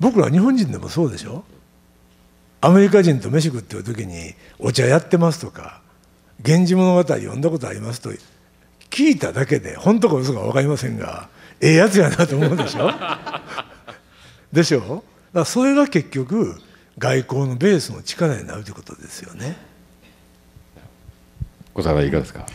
僕ら日本人でもそうでしょアメリカ人と飯食ってる時にお茶やってますとか「源氏物語」読んだことありますと聞いただけで本当か嘘か分かりませんがええやつやなと思うでしょ でしょだからそれが結局外交のベースの力になるということですよね。小沢いかがですか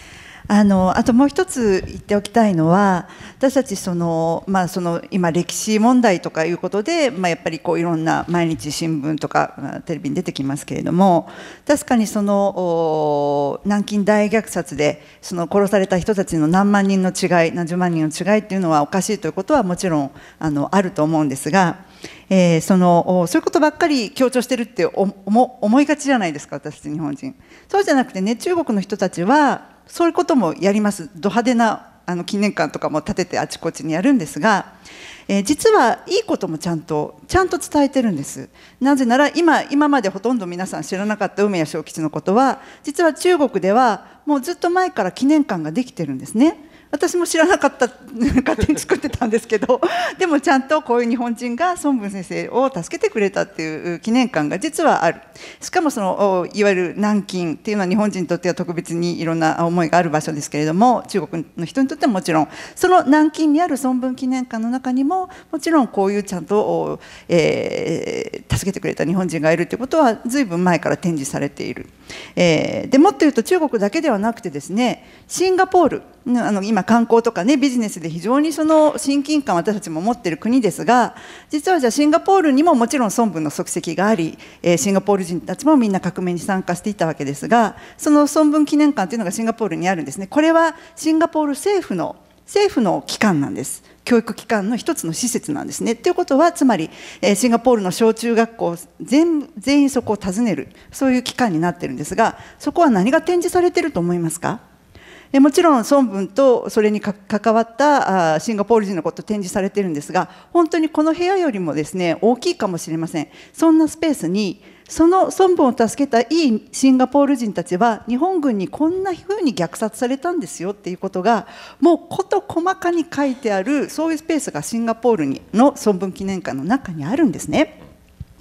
あのあともう一つ言っておきたいのは私たちその、まあ、その今歴史問題とかいうことで、まあ、やっぱりこういろんな毎日新聞とかテレビに出てきますけれども確かにその南京大虐殺でその殺された人たちの何万人の違い何十万人の違いっていうのはおかしいということはもちろんあのあると思うんですが。えー、そのそういうことばっかり強調してるって思思いがちじゃないですか私たち日本人そうじゃなくてね中国の人たちはそういうこともやりますド派手なあの記念館とかも立ててあちこちにやるんですが、えー、実はいいこともちゃんとちゃんと伝えてるんですなぜなら今今までほとんど皆さん知らなかった梅谷小吉のことは実は中国ではもうずっと前から記念館ができてるんですね。私も知らなかった勝手に作ってたんですけど でもちゃんとこういう日本人が孫文先生を助けてくれたっていう記念館が実はあるしかもそのいわゆる南京っていうのは日本人にとっては特別にいろんな思いがある場所ですけれども中国の人にとってももちろんその南京にある孫文記念館の中にももちろんこういうちゃんと、えー、助けてくれた日本人がいるってことは随分前から展示されている、えー、でもっと言うと中国だけではなくてですねシンガポールあの今観光とかねビジネスで非常にその親近感私たちも持ってる国ですが実はじゃあシンガポールにももちろん孫文の足跡があり、えー、シンガポール人たちもみんな革命に参加していたわけですがその孫文記念館というのがシンガポールにあるんですねこれはシンガポール政府の政府の機関なんです教育機関の一つの施設なんですね。ということはつまり、えー、シンガポールの小中学校全全員そこを訪ねるそういう機関になってるんですがそこは何が展示されてると思いますかえもちろん孫文とそれに関わったあシンガポール人のこと展示されてるんですが本当にこの部屋よりもですね大きいかもしれませんそんなスペースにその孫文を助けたいいシンガポール人たちは日本軍にこんなふうに虐殺されたんですよっていうことがもう事細かに書いてあるそういうスペースがシンガポールにの孫文記念館の中にあるんですね。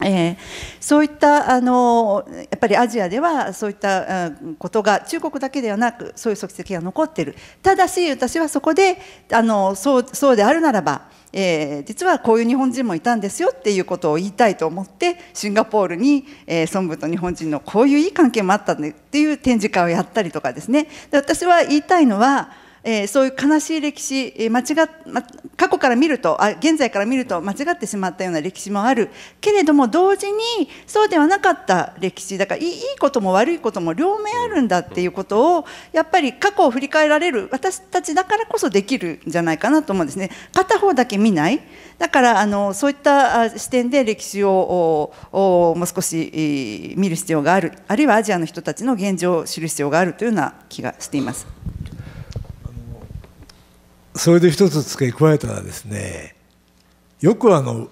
えー、そういったあのやっぱりアジアではそういったことが中国だけではなくそういう足跡が残っているただし私はそこであのそうそうであるならば、えー、実はこういう日本人もいたんですよっていうことを言いたいと思ってシンガポールに、えー、孫文と日本人のこういういい関係もあったんだっていう展示会をやったりとかですねで私は言いたいのはえー、そういう悲しい歴史、えー、間違ま、過去から見るとあ、現在から見ると間違ってしまったような歴史もあるけれども、同時にそうではなかった歴史だからいい、いいことも悪いことも両面あるんだっていうことを、やっぱり過去を振り返られる私たちだからこそできるんじゃないかなと思うんですね。片方だけ見ない。だからあのそういった視点で歴史をもう少し見る必要がある、あるいはアジアの人たちの現状を知る必要があるというような気がしています。それで一つ付け加えたらですねよくあの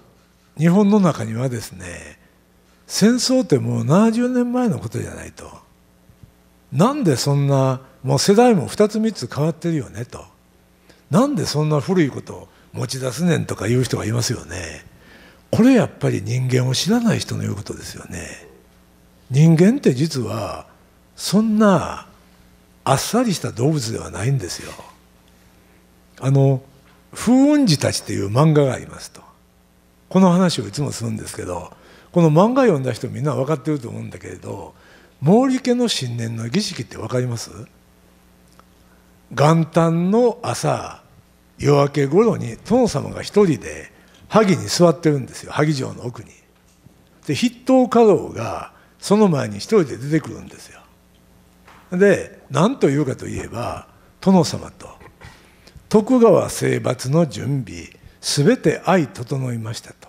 日本の中にはですね戦争ってもう70年前のことじゃないとなんでそんなもう世代も2つ3つ変わってるよねとなんでそんな古いことを持ち出すねんとか言う人がいますよねこれやっぱり人間を知らない人の言うことですよね人間って実はそんなあっさりした動物ではないんですよあの「風雲児たち」という漫画がありますとこの話をいつもするんですけどこの漫画読んだ人みんな分かってると思うんだけれど毛利家の新年の儀式って分かります元旦の朝夜明け頃に殿様が一人で萩に座ってるんですよ萩城の奥に。で筆頭家老がその前に一人で出てくるんですよ。で何というかといえば殿様と徳川征伐の準備すべて相整いましたと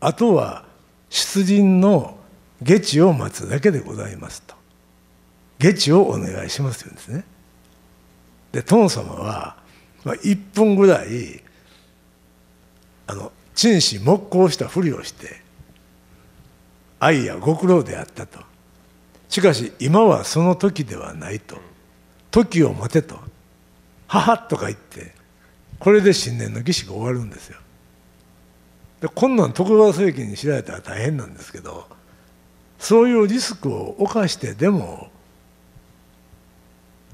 あとは出陣の下地を待つだけでございますと下地をお願いしますと言うんですねで殿様は、まあ、1分ぐらいあの陳氏木工したふりをして愛やご苦労であったとしかし今はその時ではないと時を待てとははとか言ってこれで新年の儀式が終わるんですよでこんなん徳川政権に知られたら大変なんですけどそういうリスクを冒してでも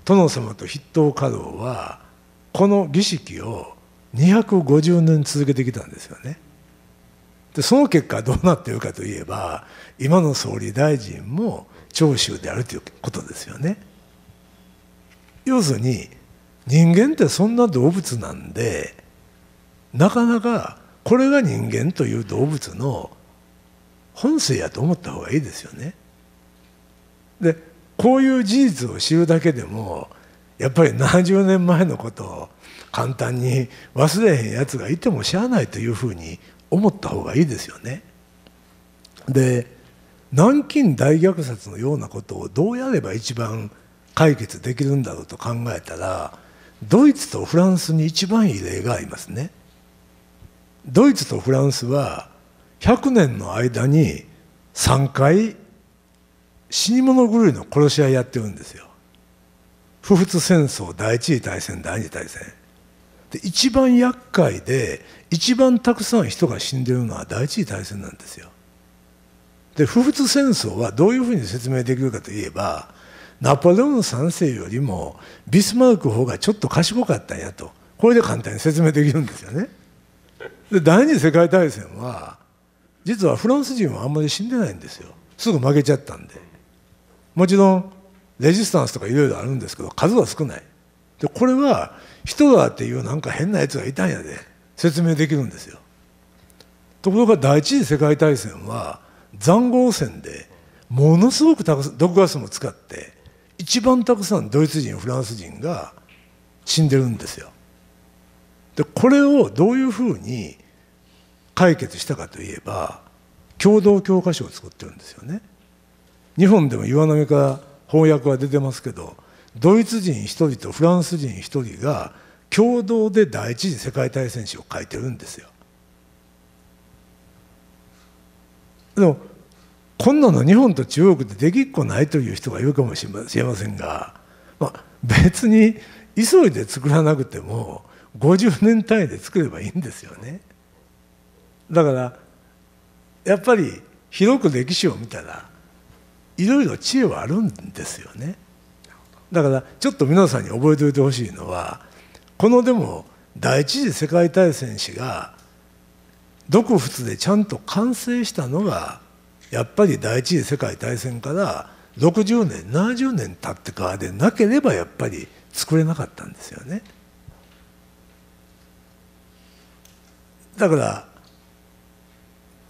殿様と筆頭家老はこの儀式を250年続けてきたんですよね。でその結果どうなっているかといえば今の総理大臣も長州であるということですよね。要するに人間ってそんな動物なんでなかなかこれが人間という動物の本性やと思った方がいいですよね。でこういう事実を知るだけでもやっぱり70年前のことを簡単に忘れへんやつがいてもしゃあないというふうに思った方がいいですよね。で南京大虐殺のようなことをどうやれば一番解決できるんだろうと考えたらドイツとフランスに一番いい例がありますね。ドイツとフランスは100年の間に3回死に物狂いの殺し合いやってるんですよ。不仏戦争第一次大戦第二次大戦。で一番厄介で一番たくさん人が死んでるのは第一次大戦なんですよ。で不仏戦争はどういうふうに説明できるかといえばナポレオン3世よりもビスマルク方がちょっと賢かったんやとこれで簡単に説明できるんですよね。で第二次世界大戦は実はフランス人はあんまり死んでないんですよすぐ負けちゃったんでもちろんレジスタンスとかいろいろあるんですけど数は少ないでこれはヒトラーっていうなんか変なやつがいたんやで説明できるんですよところが第一次世界大戦は塹壕戦でものすごく毒ガスも使って一番たくさんドイツ人フランス人が死んでるんですよ。でこれをどういうふうに解決したかといえば共同教科書を作ってるんですよね。日本でも岩波から翻訳は出てますけどドイツ人一人とフランス人一人が共同で第一次世界大戦史を書いてるんですよ。でも今度の日本と中国でできっこないという人がいるかもしれませんが、まあ、別に急いで作らなくても50年単位で作ればいいんですよね。だからやっぱり広く歴史を見たらいろいろ知恵はあるんですよね。だからちょっと皆さんに覚えておいてほしいのはこのでも第一次世界大戦史が独仏でちゃんと完成したのがやっぱり第一次世界大戦から60年70年経ってからでなければやっぱり作れなかったんですよね。だから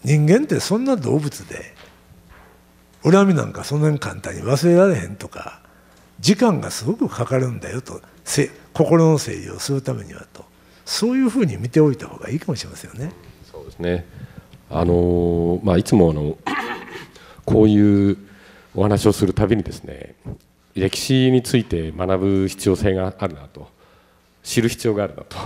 人間ってそんな動物で恨みなんかそんなに簡単に忘れられへんとか時間がすごくかかるんだよと心の整理をするためにはとそういうふうに見ておいた方がいいかもしれませんよね。そうですねあのまあ、いつもあのこういうお話をするたびにですね歴史について学ぶ必要性があるなと知る必要があるなと。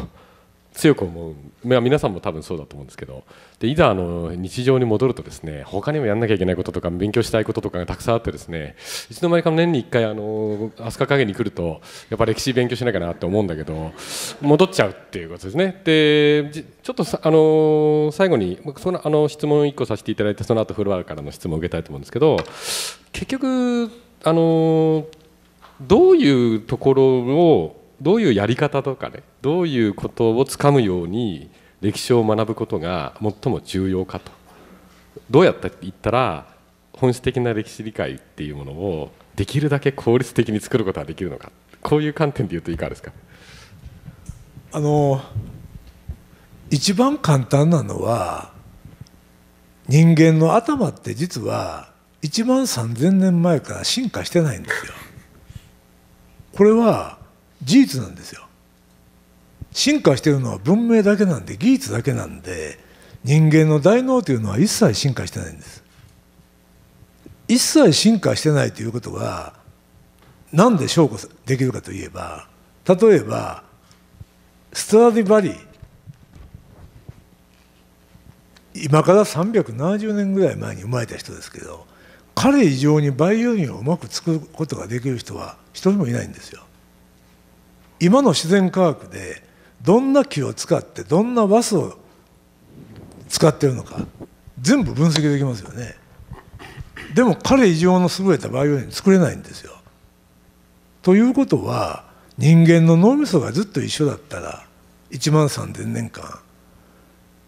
強く思う、まあ、皆さんも多分そうだと思うんですけどでいざあの日常に戻るとですね他にもやんなきゃいけないこととか勉強したいこととかがたくさんあってですねいつの間にか年に1回あの飛鳥陰に来るとやっぱ歴史勉強しなきゃなって思うんだけど戻っちゃうっていうことですねでちょっとあの最後にそのあの質問1個させていただいてその後フロアからの質問を受けたいと思うんですけど結局あのどういうところをどういうやり方とかねどういうことをつかむように歴史を学ぶことが最も重要かとどうやっていったら本質的な歴史理解っていうものをできるだけ効率的に作ることができるのかこういう観点で言うといかがですかあの一番簡単なのは人間の頭って実は1万3000年前から進化してないんですよ。これは事実なんですよ進化してるのは文明だけなんで技術だけなんで人間の大脳というのは一切進化してないんです一切進化してないということは何で証拠できるかといえば例えばストラディバリー今から370年ぐらい前に生まれた人ですけど彼以上にバイオリンをうまく作ることができる人は一人もいないんですよ。今の自然科学でどんな木を使ってどんなバスを使ってるのか全部分析できますよねでも彼以上の優れたバイオリン作れないんですよということは人間の脳みそがずっと一緒だったら1万3,000年間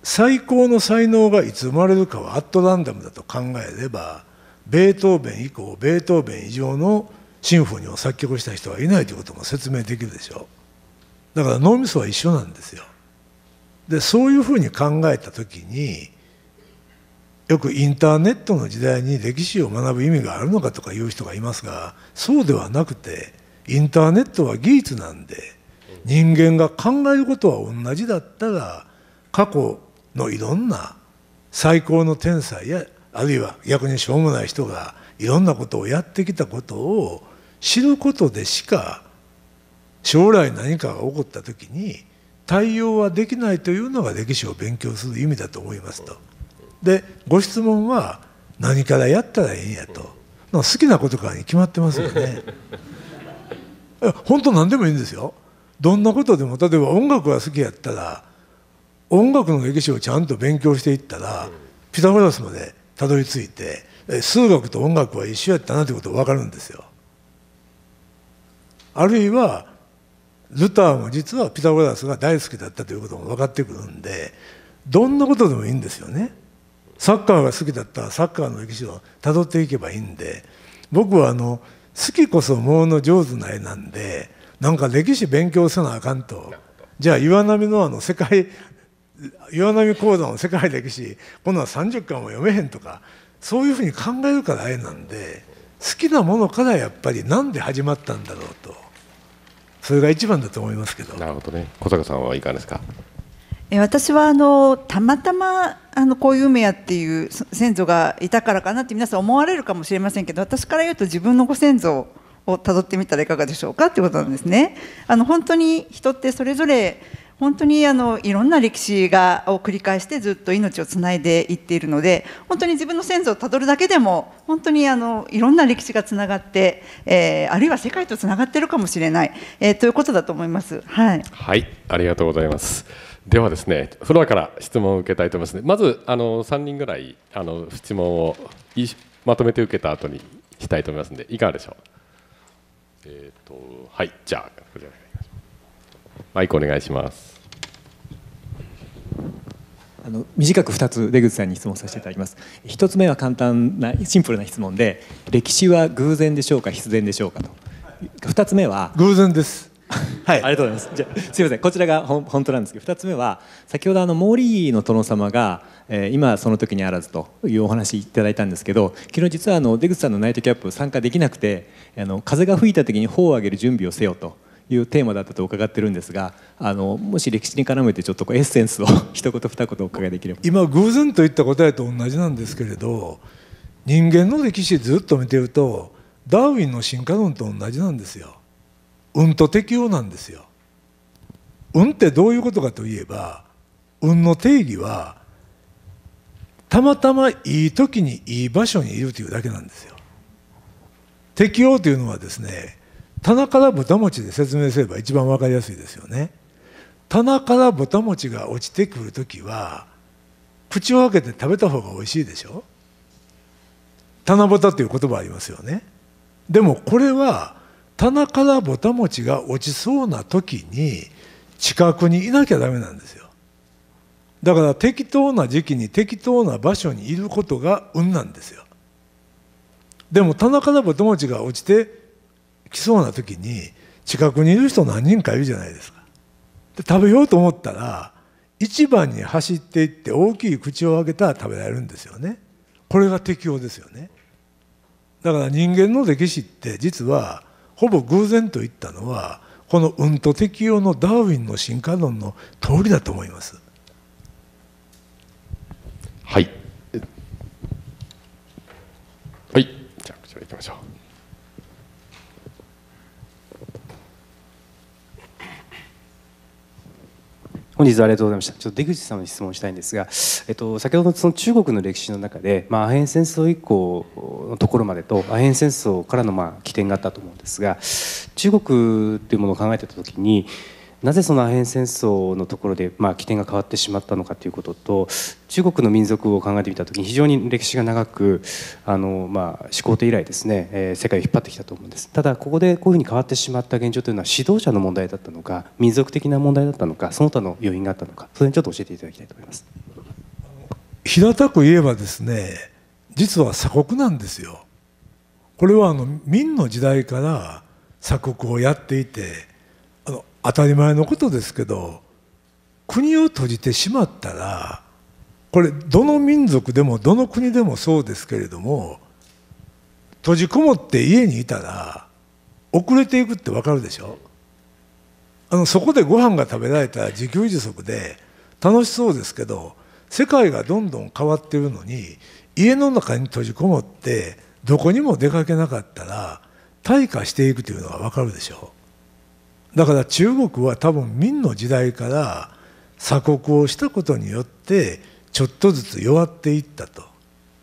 最高の才能がいつ生まれるかはアットランダムだと考えればベートーベン以降ベートーベン以上のシンフォニーを作曲した人はいないということも説明できるでしょうだから脳みそは一緒なんですよでそういうふうに考えた時によくインターネットの時代に歴史を学ぶ意味があるのかとかいう人がいますがそうではなくてインターネットは技術なんで人間が考えることは同じだったら過去のいろんな最高の天才やあるいは逆にしょうもない人がいろんなことをやってきたことを知ることでしか将来何かが起こった時に対応はできないというのが歴史を勉強する意味だと思いますと。でご質問は何からやったらいいんやと好きなことからに決まってますよね。本当何でもいいんですよ。どんなことでも例えば音楽が好きやったら音楽の歴史をちゃんと勉強していったらピタゴラスまでたどり着いて数学と音楽は一緒やったなということが分かるんですよ。あるいはルターも実はピタゴラスが大好きだったということも分かってくるんでどんなことでもいいんですよね。サッカーが好きだったらサッカーの歴史をたどっていけばいいんで僕はあの好きこそもの上手な絵なんでなんか歴史勉強せなあかんとじゃあ岩波のあの世界岩波講座の世界歴史こんなん30巻も読めへんとかそういうふうに考えるから絵なんで好きなものからやっぱり何で始まったんだろうと。それが一番だと思いますけどなるほどね小坂さんはいかがですかえ私はあのたまたまあのこういう目やっていう先祖がいたからかなって皆さん思われるかもしれませんけど私から言うと自分のご先祖をたどってみたらいかがでしょうかっていうことなんですね。あの本当に人ってそれぞれ本当にあのいろんな歴史がを繰り返してずっと命をつないでいっているので本当に自分の先祖をたどるだけでも本当にあのいろんな歴史がつながって、えー、あるいは世界とつながっているかもしれない、えー、ということだと思います。はい、はい、ありがとうございます。ではですねフロアから質問を受けたいと思います、ね、まずあの3人ぐらいあの質問をまとめて受けた後にしたいと思いますのでいかがでしょう。えっ、ー、とはいじゃあマイクお願いしますあの短く2つ出口さんに質問させていただきます1つ目は簡単なシンプルな質問で歴史は偶然でしょうか必然でしょうかと2つ目は偶然ですはい、ありがとうございます。じゃすみません、こちらがほ本当なんですけど、二つ目は先ほどあのモーリーの殿様が、えー、今その時にあらずというお話いただいたんですけど、昨日実はあの出口さんのナイトキャップ参加できなくて、あの風が吹いた時に頬を上げる準備をせよと。いうテーマだったと伺ってるんですがあのもし歴史に絡めてちょっとエッセンスを 一言二言お伺いできれば今偶然と言った答えと同じなんですけれど人間の歴史ずっと見てるとダーウィンの進化論と同じなんですよ。運と適応なんですよ。運ってどういうことかといえば運の定義はたまたまいい時にいい場所にいるというだけなんですよ。適応というのはですね棚から豚餅で説明すれば一番分かりやすいですよね棚から豚餅が落ちてくる時は口を開けて食べた方が美味しいでしょ棚ぼたという言葉ありますよねでもこれは棚からぼた餅が落ちそうな時に近くにいなきゃダメなんですよだから適当な時期に適当な場所にいることが運なんですよでも棚からぼた餅が落ちて来そうな時に近くにいる人何人かいるじゃないですか。で食べようと思ったら一番に走っていって大きい口を開けたら食べられるんですよね。これが適応ですよね。だから人間の歴史って実はほぼ偶然といったのはこのうんと適応のダーウィンの進化論の通りだと思います。はい。はい。じゃあこちら行きましょう。本日はありがとうございましたちょっと出口さんに質問したいんですが、えっと、先ほどその中国の歴史の中で、まあ、アヘン戦争以降のところまでとアヘン戦争からのまあ起点があったと思うんですが中国というものを考えてた時になぜそのアヘン戦争のところで、まあ、起点が変わってしまったのかということと中国の民族を考えてみた時に非常に歴史が長くあの、まあ、始皇帝以来ですね、えー、世界を引っ張ってきたと思うんですただここでこういうふうに変わってしまった現状というのは指導者の問題だったのか民族的な問題だったのかその他の要因があったのかそれにちょっと教えていただきたいと思います平たく言えばですね実は鎖国なんですよこれはあの明の時代から鎖国をやっていて当たり前のことですけど国を閉じてしまったらこれどの民族でもどの国でもそうですけれども閉じこもって家にいたら遅れていくって分かるでしょあのそこでご飯が食べられたら自給自足で楽しそうですけど世界がどんどん変わってるのに家の中に閉じこもってどこにも出かけなかったら退化していくというのが分かるでしょだから中国は多分明の時代から鎖国をしたことによってちょっとずつ弱っていったと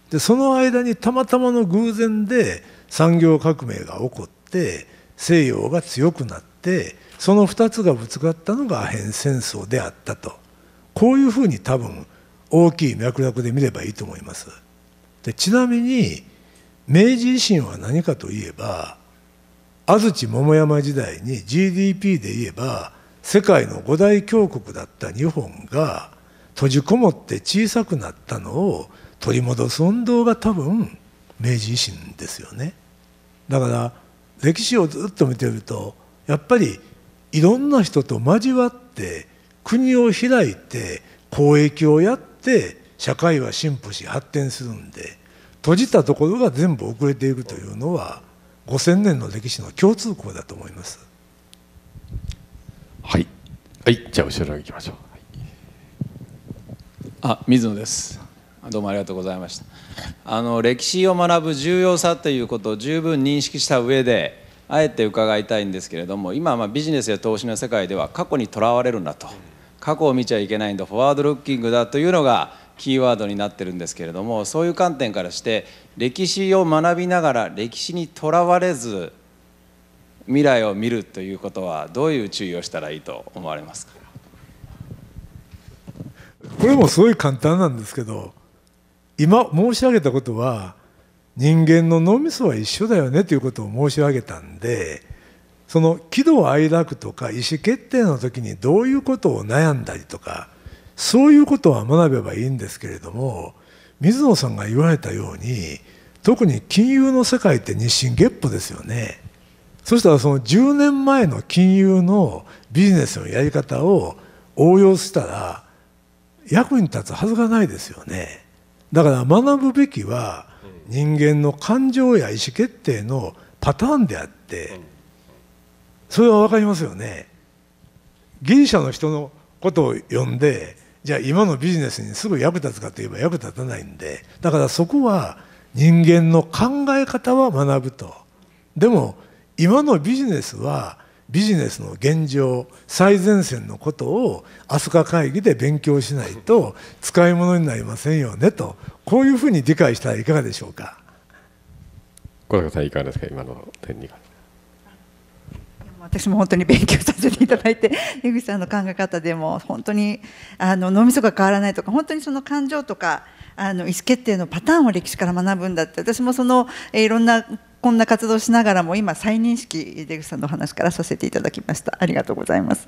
でその間にたまたまの偶然で産業革命が起こって西洋が強くなってその2つがぶつかったのがアヘン戦争であったとこういうふうに多分大きい脈絡で見ればいいと思います。でちなみに明治維新は何かといえば安土桃山時代に GDP で言えば世界の五大強国だった日本が閉じこもって小さくなったのを取り戻す運動が多分明治維新ですよねだから歴史をずっと見てるとやっぱりいろんな人と交わって国を開いて交易をやって社会は進歩し発展するんで閉じたところが全部遅れていくというのは5000年の歴史の共通項だと思いますはいはいじゃあ後ろ行きましょう、はい、あ水野ですどうもありがとうございましたあの歴史を学ぶ重要さということを十分認識した上であえて伺いたいんですけれども今まあビジネスや投資の世界では過去にとらわれるんだと過去を見ちゃいけないんだフォワードルッキングだというのがキーワードになってるんですけれどもそういう観点からして歴史を学びながら歴史にとらわれず未来を見るということはどういう注意をしたらいいと思われますかこれもすごい簡単なんですけど今申し上げたことは人間の脳みそは一緒だよねということを申し上げたんでその喜怒哀楽とか意思決定の時にどういうことを悩んだりとかそういうことは学べばいいんですけれども水野さんが言われたように特に金融の世界って日進月歩ですよねそしたらその10年前の金融のビジネスのやり方を応用したら役に立つはずがないですよねだから学ぶべきは人間の感情や意思決定のパターンであってそれは分かりますよねギリシャの人のことを呼んでじゃあ今のビジネスにすぐ役立つかといえば役立たないんでだからそこは人間の考え方は学ぶとでも今のビジネスはビジネスの現状最前線のことを飛鳥会議で勉強しないと使い物になりませんよねとこういうふうに理解したらいかがでしょうか小坂さんいかがですか今の点に関私も本当に勉強させていただいて江 口さんの考え方でも本当にあの脳みそが変わらないとか本当にその感情とかあの意思決定のパターンを歴史から学ぶんだって私もその、えいろんなこんな活動しながらも今再認識出口さんの話からさせていただきましたありがとうございます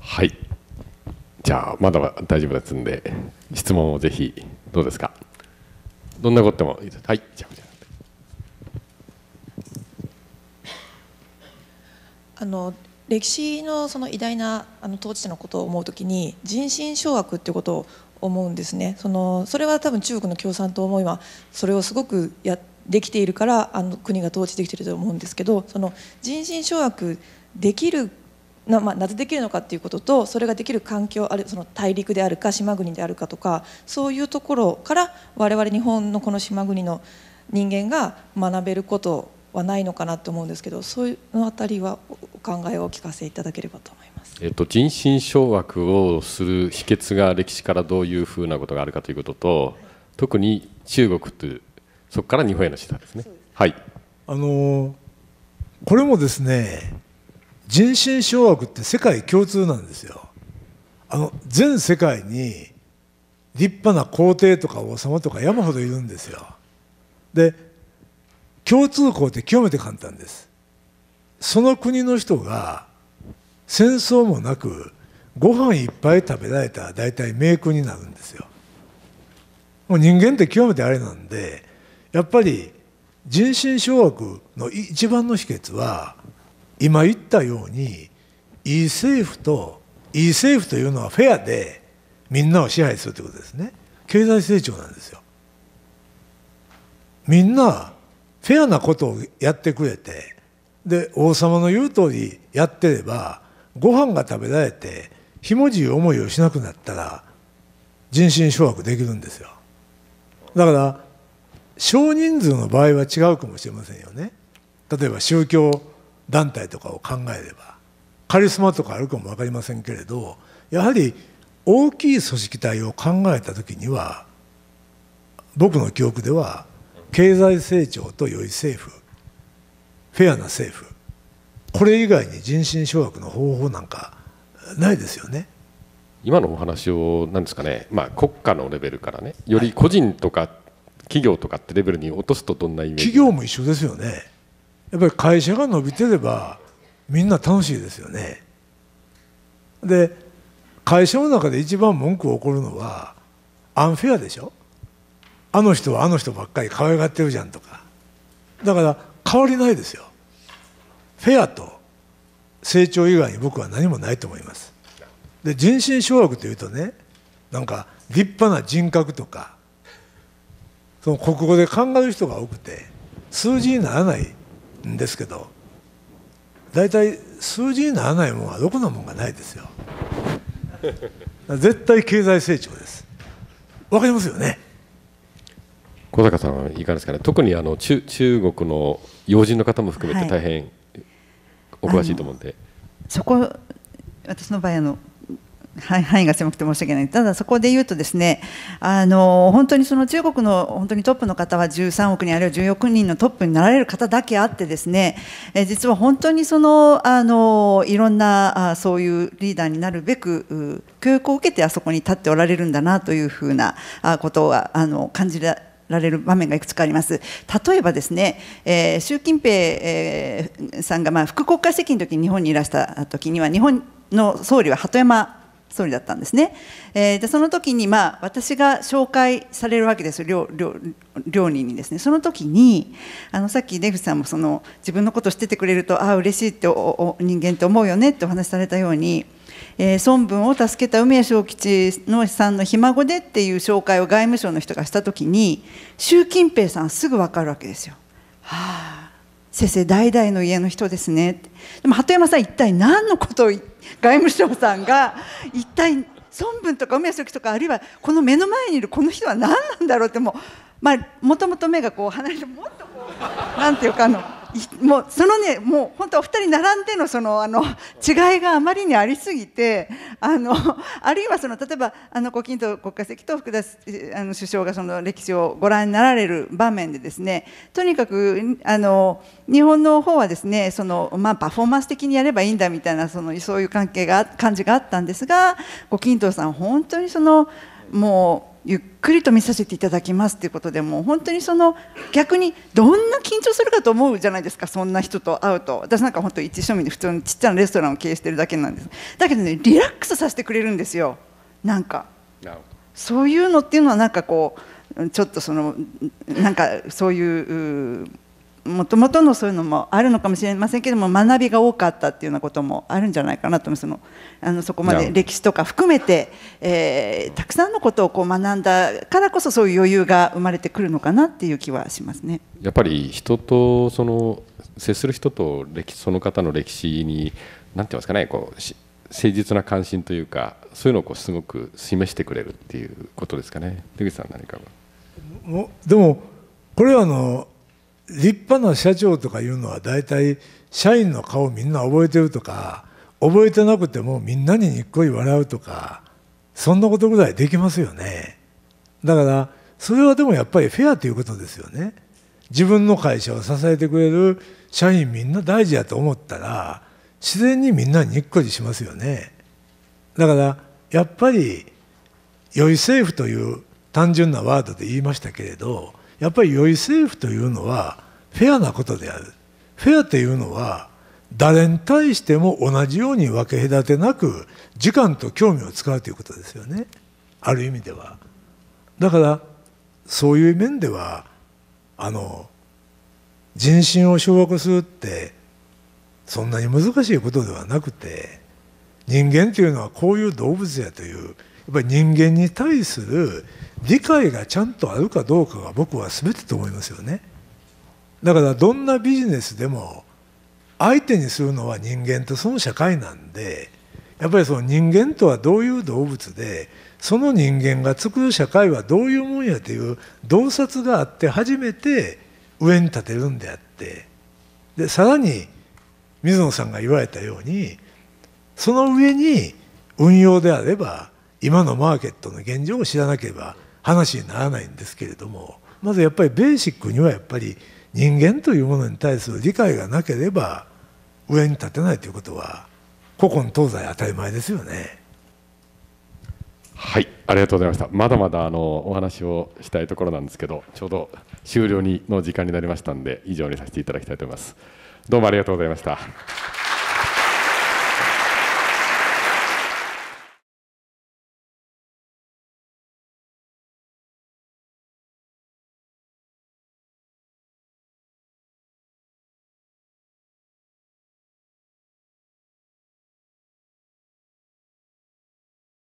はいじゃあまだ大丈夫ですんで質問をぜひどうですかどんなこともはいじゃああの歴史のその偉大なあの統治者のことを思うときに人心掌握っていうことを思うんですねそのそれは多分中国の共産党も今それをすごくやできているからあの国が統治できていると思うんですけどその人心掌握できるな,、まあ、なぜできるのかということとそれができる環境あるその大陸であるか島国であるかとかそういうところから我々日本のこの島国の人間が学べることはないのかなと思うんですけどそういうのあたりはお考えをお聞かせいただければと思います。えっと、人心掌握をする秘訣が歴史からどういうふうなことがあるかということと特に中国というそこから日本への手段ですね。はい、あのこれもですね人心掌握って世界共通なんですよ。あの全世界に立派な皇帝とか王様とか山ほどいるんですよ。で共通項って極めて簡単ですその国の人が戦争もなくご飯いっぱい食べられたら大体名句になるんですよもう人間って極めてあれなんでやっぱり人心掌握の一番の秘訣は今言ったようにいい政府といい政府というのはフェアでみんなを支配するということですね経済成長なんですよみんなフェアなことをやってくれてで王様の言う通りやってればご飯が食べられてひもじい思いをしなくなったら人心掌握できるんですよだから少人数の場合は違うかもしれませんよね例えば宗教団体とかを考えればカリスマとかあるかも分かりませんけれどやはり大きい組織体を考えた時には僕の記憶では経済成長と良い政府フェアな政府これ以外に人心掌握の方法なんかないですよね。今のお話を何ですかね、まあ、国家のレベルからねより個人とか企業とかってレベルに落とすとどんなイメージ、はい、企業も一緒ですよねやっぱり会社が伸びてればみんな楽しいですよねで会社の中で一番文句を起こるのはアンフェアでしょあの人はあの人ばっかり可愛がってるじゃんとかだから変わりないですよフェアと成長以外に僕は何もないと思いますで人心掌握というとねなんか立派な人格とかその国語で考える人が多くて数字にならないんですけど大体数字にならないもんはどこのもんがないですよ絶対経済成長ですわかりますよね小坂さんはいかがですかね特にあの中中国の要人の方も含めて大変お詳しいと思うんで、はい、そこ私の場合あの範囲が狭くて申し訳ない、ただそこで言うと、ですねあの本当にその中国の本当にトップの方は13億人、あるいは14億人のトップになられる方だけあって、ですねえ実は本当にそのあのいろんなあそういうリーダーになるべく、教育を受けてあそこに立っておられるんだなというふうなことはあの感じらられる場面がいくつかあります。例えばですね、えー、習近平、えー、さんがまあ副国家主席の時に日本にいらした時には日本の総理は鳩山総理だったんですね。えー、でその時にまあ私が紹介されるわけです両両両人にですね。その時にあのさっき出口さんもその自分のことを知っててくれるとああ嬉しいっておお人間って思うよねってお話しされたように。えー、孫文を助けた梅屋正吉のさんのひ孫でっていう紹介を外務省の人がした時に習近平さんすぐ分かるわけですよ。はあ先生代々の家の人ですねでも鳩山さん一体何のことを外務省さんが一体孫文とか梅屋正吉とかあるいはこの目の前にいるこの人は何なんだろうってもうまあもともと目がこう離れてもっとこうなんていうかあの。もうそのねもう本当お二人並んでのそのあの違いがあまりにありすぎてあのあるいはその例えばあの胡錦涛国家主席と福田あの首相がその歴史をご覧になられる場面でですねとにかくあの日本の方はですねその、まあ、パフォーマンス的にやればいいんだみたいなそのそういう関係が感じがあったんですが胡錦涛さん本当にそのもう。ゆっくりと見させていただきますということでもう本当にその逆にどんな緊張するかと思うじゃないですかそんな人と会うと私なんか本当一庶民で普通のちっちゃなレストランを経営してるだけなんですだけどねリラックスさせてくれるんですよなんかそういうのっていうのはなんかこうちょっとそのなんかそういうもともとのそういうのもあるのかもしれませんけども学びが多かったっていうようなこともあるんじゃないかなと思いますそのあのそこまで歴史とか含めて、えー、たくさんのことをこう学んだからこそそういう余裕が生まれてくるのかなっていう気はしますね。やっぱり人とその接する人と歴その方の歴史に何て言いますかねこう誠実な関心というかそういうのをこうすごく示してくれるっていうことですかね出口さん何かどでもこれあの立派な社長とかいうのは大体社員の顔みんな覚えてるとか覚えてなくてもみんなににっこり笑うとかそんなことぐらいできますよねだからそれはでもやっぱりフェアということですよね自分の会社を支えてくれる社員みんな大事やと思ったら自然にみんなにっこりしますよねだからやっぱり良い政府という単純なワードで言いましたけれどやっぱり良い政府というのはフェアなことであるフェアというのは誰に対しても同じように分け隔てなく時間と興味を使うということですよねある意味ではだからそういう面ではあの人心を掌握するってそんなに難しいことではなくて人間というのはこういう動物やというっぱり人間に対する理解がちゃんとあるかどうかが僕は全てと思いますよねだからどんなビジネスでも相手にするのは人間とその社会なんでやっぱりその人間とはどういう動物でその人間が作る社会はどういうもんやという洞察があって初めて上に立てるんであってでさらに水野さんが言われたようにその上に運用であれば今のマーケットの現状を知らなければ話にならないんですけれどもまずやっぱりベーシックにはやっぱり人間というものに対する理解がなければ上に立てないということは古今東西当たり前ですよね。はいありがとうございましたまだまだあのお話をしたいところなんですけどちょうど終了にの時間になりましたんで以上にさせていただきたいと思いますどうもありがとうございました。